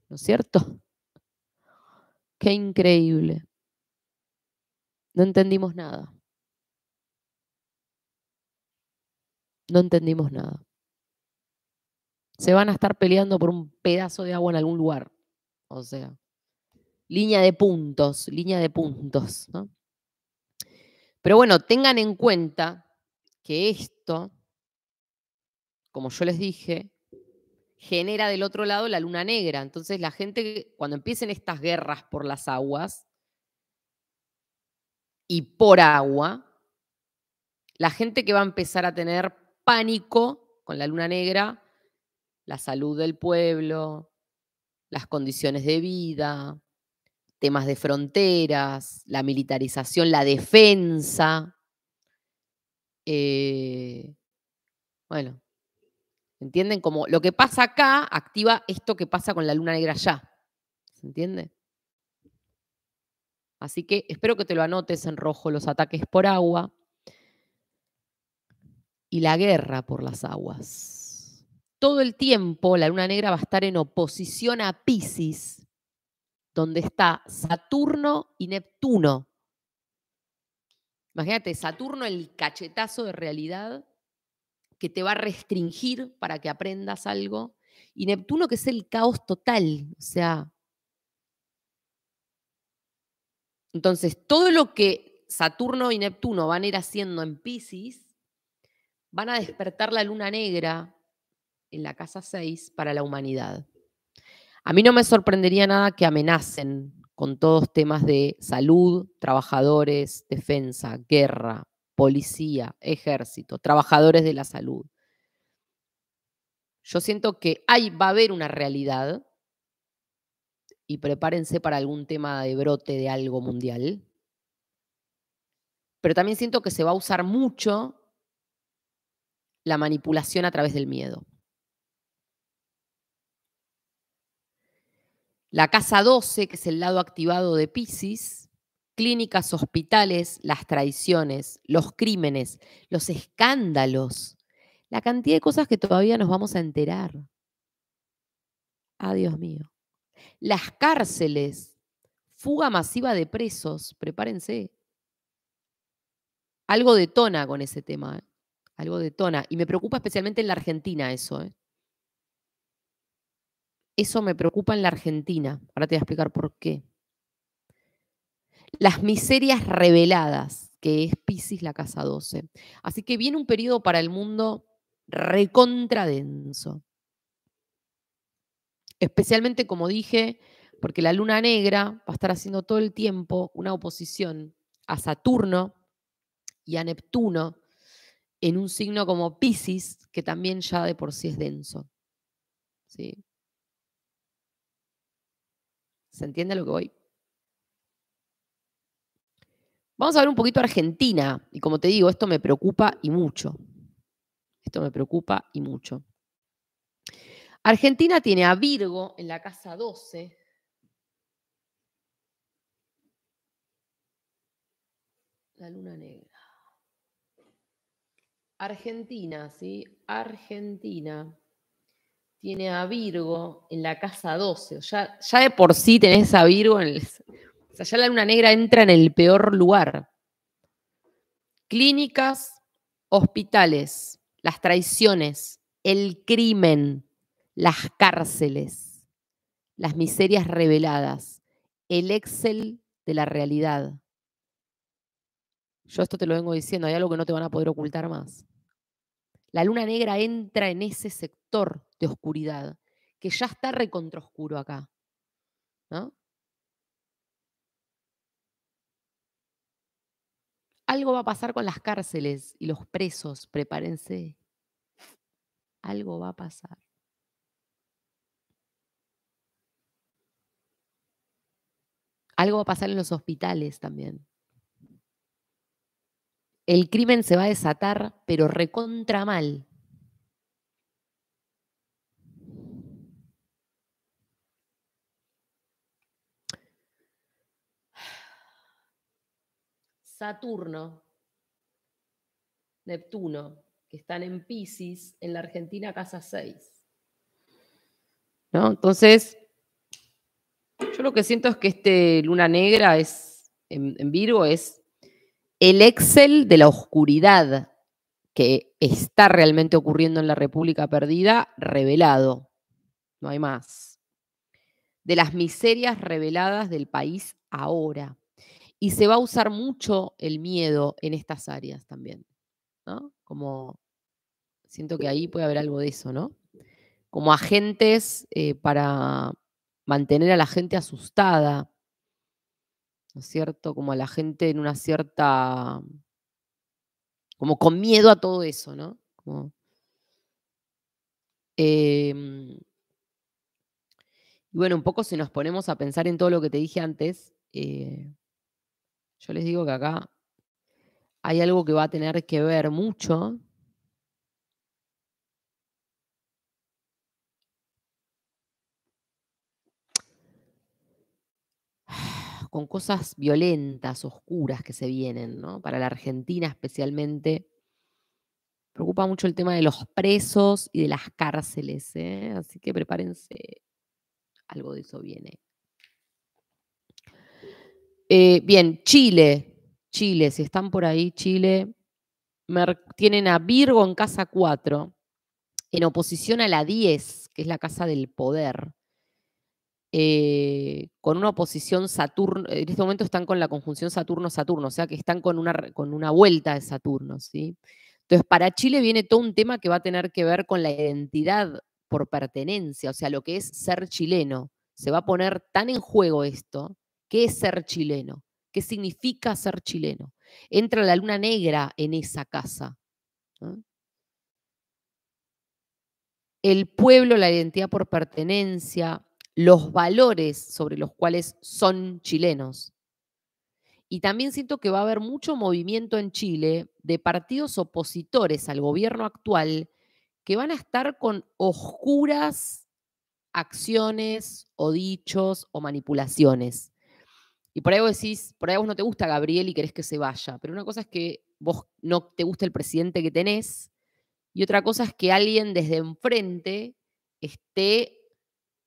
¿No es cierto? Qué increíble. No entendimos nada. No entendimos nada. Se van a estar peleando por un pedazo de agua en algún lugar. O sea, línea de puntos, línea de puntos. ¿no? Pero bueno, tengan en cuenta que esto, como yo les dije, genera del otro lado la luna negra. Entonces la gente, cuando empiecen estas guerras por las aguas y por agua, la gente que va a empezar a tener pánico con la luna negra, la salud del pueblo, las condiciones de vida, temas de fronteras, la militarización, la defensa. Eh, bueno, ¿Entienden? Como lo que pasa acá activa esto que pasa con la luna negra allá. ¿Se entiende? Así que espero que te lo anotes en rojo, los ataques por agua y la guerra por las aguas. Todo el tiempo la luna negra va a estar en oposición a Pisces, donde está Saturno y Neptuno. Imagínate, Saturno el cachetazo de realidad que te va a restringir para que aprendas algo, y Neptuno que es el caos total, o sea... Entonces, todo lo que Saturno y Neptuno van a ir haciendo en Pisces, van a despertar la luna negra en la casa 6 para la humanidad. A mí no me sorprendería nada que amenacen con todos temas de salud, trabajadores, defensa, guerra, policía, ejército, trabajadores de la salud. Yo siento que ahí va a haber una realidad y prepárense para algún tema de brote de algo mundial. Pero también siento que se va a usar mucho la manipulación a través del miedo. La casa 12, que es el lado activado de Pisces, clínicas, hospitales, las traiciones, los crímenes, los escándalos, la cantidad de cosas que todavía nos vamos a enterar. Ah, Dios mío. Las cárceles, fuga masiva de presos, prepárense. Algo detona con ese tema, ¿eh? algo detona. Y me preocupa especialmente en la Argentina eso. ¿eh? Eso me preocupa en la Argentina. Ahora te voy a explicar por qué las miserias reveladas, que es Pisces la casa 12. Así que viene un periodo para el mundo denso. Especialmente, como dije, porque la luna negra va a estar haciendo todo el tiempo una oposición a Saturno y a Neptuno en un signo como Pisces, que también ya de por sí es denso. ¿Sí? ¿Se entiende lo que voy? Vamos a ver un poquito Argentina, y como te digo, esto me preocupa y mucho. Esto me preocupa y mucho. Argentina tiene a Virgo en la casa 12. La luna negra. Argentina, ¿sí? Argentina tiene a Virgo en la casa 12. Ya, ya de por sí tenés a Virgo en el, sea, ya la luna negra entra en el peor lugar. Clínicas, hospitales, las traiciones, el crimen, las cárceles, las miserias reveladas, el Excel de la realidad. Yo esto te lo vengo diciendo, hay algo que no te van a poder ocultar más. La luna negra entra en ese sector de oscuridad que ya está oscuro acá. ¿no? Algo va a pasar con las cárceles y los presos, prepárense. Algo va a pasar. Algo va a pasar en los hospitales también. El crimen se va a desatar, pero recontra mal. Saturno, Neptuno, que están en Pisces, en la Argentina casa 6. ¿No? Entonces, yo lo que siento es que este luna negra es, en Virgo es el Excel de la oscuridad que está realmente ocurriendo en la República Perdida, revelado. No hay más. De las miserias reveladas del país ahora. Y se va a usar mucho el miedo en estas áreas también, ¿no? Como siento que ahí puede haber algo de eso, ¿no? Como agentes eh, para mantener a la gente asustada, ¿no es cierto? Como a la gente en una cierta, como con miedo a todo eso, ¿no? Em, y bueno, un poco si nos ponemos a pensar en todo lo que te dije antes, eh, yo les digo que acá hay algo que va a tener que ver mucho con cosas violentas, oscuras que se vienen, ¿no? Para la Argentina especialmente. Preocupa mucho el tema de los presos y de las cárceles, ¿eh? así que prepárense, algo de eso viene. Eh, bien, Chile. Chile, si están por ahí, Chile. tienen a Virgo en casa 4, en oposición a la 10, que es la casa del poder. Eh, con una oposición Saturno, en este momento están con la conjunción Saturno-Saturno, o sea que están con una, con una vuelta de Saturno, ¿sí? Entonces, para Chile viene todo un tema que va a tener que ver con la identidad por pertenencia, o sea, lo que es ser chileno. Se va a poner tan en juego esto ¿Qué es ser chileno? ¿Qué significa ser chileno? Entra la luna negra en esa casa. El pueblo, la identidad por pertenencia, los valores sobre los cuales son chilenos. Y también siento que va a haber mucho movimiento en Chile de partidos opositores al gobierno actual que van a estar con oscuras acciones o dichos o manipulaciones. Y por ahí vos decís, por ahí vos no te gusta Gabriel y querés que se vaya. Pero una cosa es que vos no te gusta el presidente que tenés y otra cosa es que alguien desde enfrente esté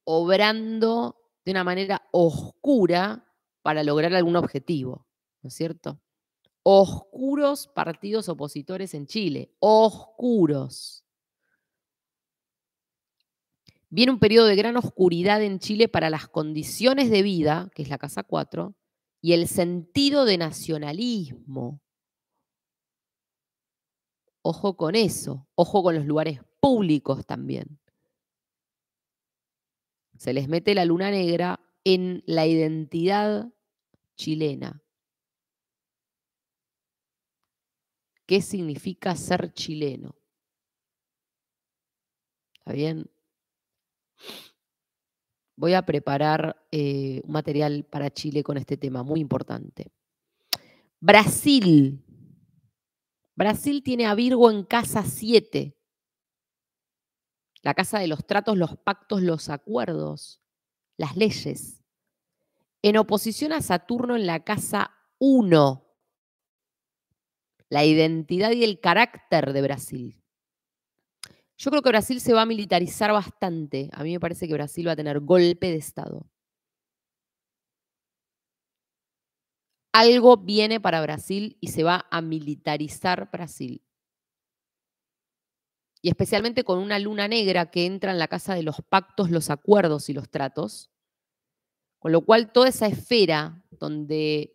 obrando de una manera oscura para lograr algún objetivo, ¿no es cierto? Oscuros partidos opositores en Chile, oscuros. Viene un periodo de gran oscuridad en Chile para las condiciones de vida, que es la Casa 4, y el sentido de nacionalismo. Ojo con eso, ojo con los lugares públicos también. Se les mete la luna negra en la identidad chilena. ¿Qué significa ser chileno? ¿Está bien? voy a preparar eh, un material para Chile con este tema, muy importante. Brasil. Brasil tiene a Virgo en casa 7. La casa de los tratos, los pactos, los acuerdos, las leyes. En oposición a Saturno en la casa 1. La identidad y el carácter de Brasil. Yo creo que Brasil se va a militarizar bastante. A mí me parece que Brasil va a tener golpe de Estado. Algo viene para Brasil y se va a militarizar Brasil. Y especialmente con una luna negra que entra en la casa de los pactos, los acuerdos y los tratos. Con lo cual, toda esa esfera donde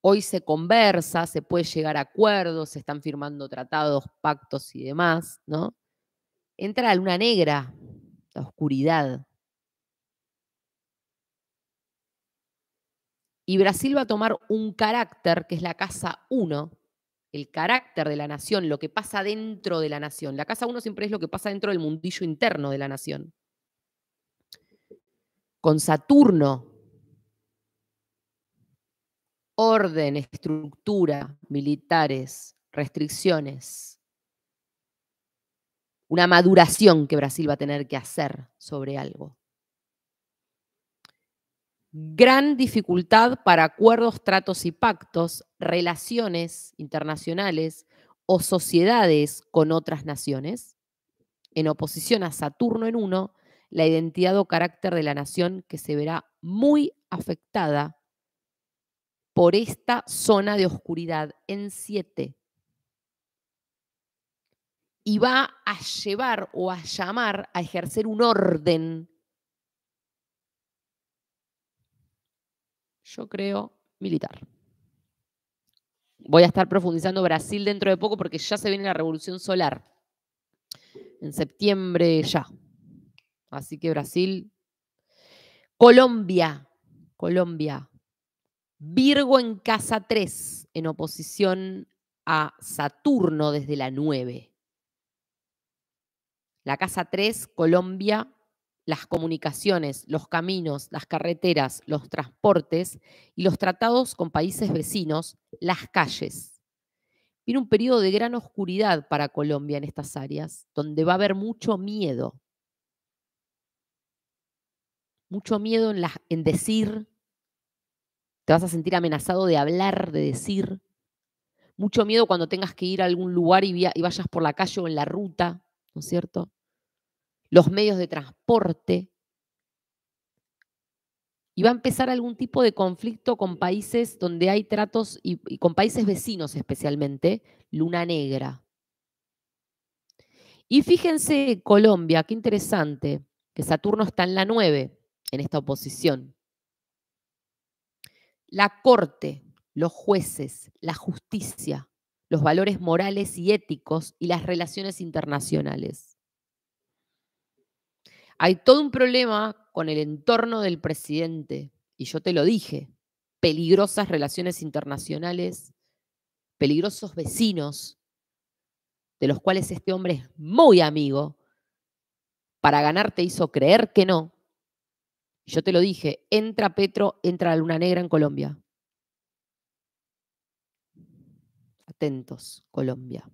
hoy se conversa, se puede llegar a acuerdos, se están firmando tratados, pactos y demás, ¿no? Entra la luna negra, la oscuridad. Y Brasil va a tomar un carácter, que es la casa 1, el carácter de la nación, lo que pasa dentro de la nación. La casa 1 siempre es lo que pasa dentro del mundillo interno de la nación. Con Saturno, orden, estructura, militares, restricciones una maduración que Brasil va a tener que hacer sobre algo. Gran dificultad para acuerdos, tratos y pactos, relaciones internacionales o sociedades con otras naciones. En oposición a Saturno en uno, la identidad o carácter de la nación que se verá muy afectada por esta zona de oscuridad en siete y va a llevar o a llamar a ejercer un orden. Yo creo militar. Voy a estar profundizando Brasil dentro de poco porque ya se viene la revolución solar. En septiembre ya. Así que Brasil. Colombia. Colombia. Virgo en casa 3, en oposición a Saturno desde la 9. La casa 3, Colombia, las comunicaciones, los caminos, las carreteras, los transportes y los tratados con países vecinos, las calles. Viene un periodo de gran oscuridad para Colombia en estas áreas, donde va a haber mucho miedo. Mucho miedo en, decir, te vas a sentir amenazado de hablar, de decir. Mucho miedo cuando tengas que ir a algún lugar y vayas por la calle o en la ruta. ¿no cierto? Los medios de transporte. Y va a empezar algún tipo de conflicto con países donde hay tratos y, y con países vecinos especialmente, luna negra. Y fíjense Colombia, qué interesante, que Saturno está en la 9 en esta oposición. La corte, los jueces, la justicia, los valores morales y éticos y las relaciones internacionales. Hay todo un problema con el entorno del presidente, y yo te lo dije, peligrosas relaciones internacionales, peligrosos vecinos, de los cuales este hombre es muy amigo, para ganarte hizo creer que no. Yo te lo dije, entra Petro, entra la Luna Negra en Colombia. Atentos, Colombia.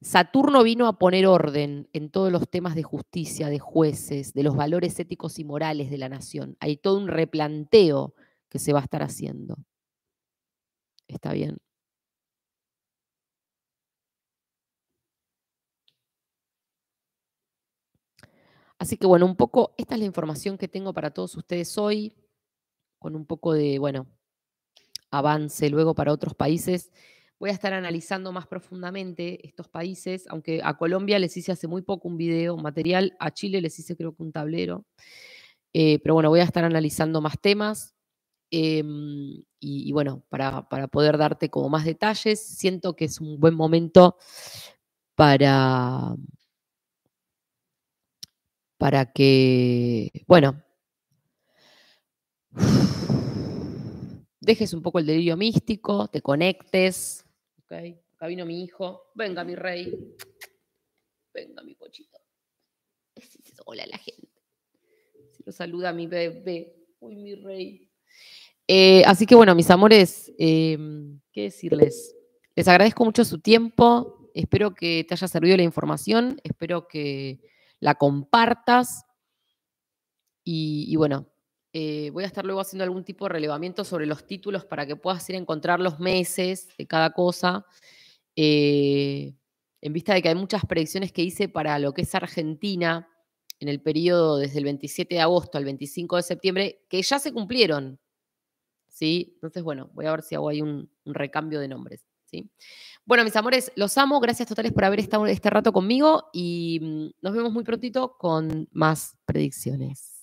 Saturno vino a poner orden en todos los temas de justicia, de jueces, de los valores éticos y morales de la nación. Hay todo un replanteo que se va a estar haciendo. Está bien. Así que bueno, un poco, esta es la información que tengo para todos ustedes hoy, con un poco de, bueno, avance luego para otros países. Voy a estar analizando más profundamente estos países, aunque a Colombia les hice hace muy poco un video, un material, a Chile les hice creo que un tablero, eh, pero bueno, voy a estar analizando más temas em, y, bueno, para, poder darte como más detalles, siento que es un buen momento para, para que, bueno, dejes un poco el delirio místico, te conectes. Acá vino mi hijo. Venga, mi rey. Venga, mi pochito. Hola, la gente. Se lo saluda mi bebé. Uy, mi rey. Eh, así que bueno, mis amores, em, ¿qué decirles? Les agradezco mucho su tiempo. Espero que te haya servido la información. Espero que la compartas. y bueno, eh, voy a estar luego haciendo algún tipo de relevamiento sobre los títulos para que puedas ir a encontrar los meses de cada cosa. Eh, en vista de que hay muchas predicciones que hice para lo que es Argentina en el periodo desde el 27 de agosto al 25 de septiembre, que ya se cumplieron. ¿Sí? Entonces, bueno, voy a ver si hago ahí un, recambio de nombres. ¿sí? Bueno, mis amores, los amo. Gracias totales por haber estado este rato conmigo y mm, nos vemos muy prontito con más predicciones.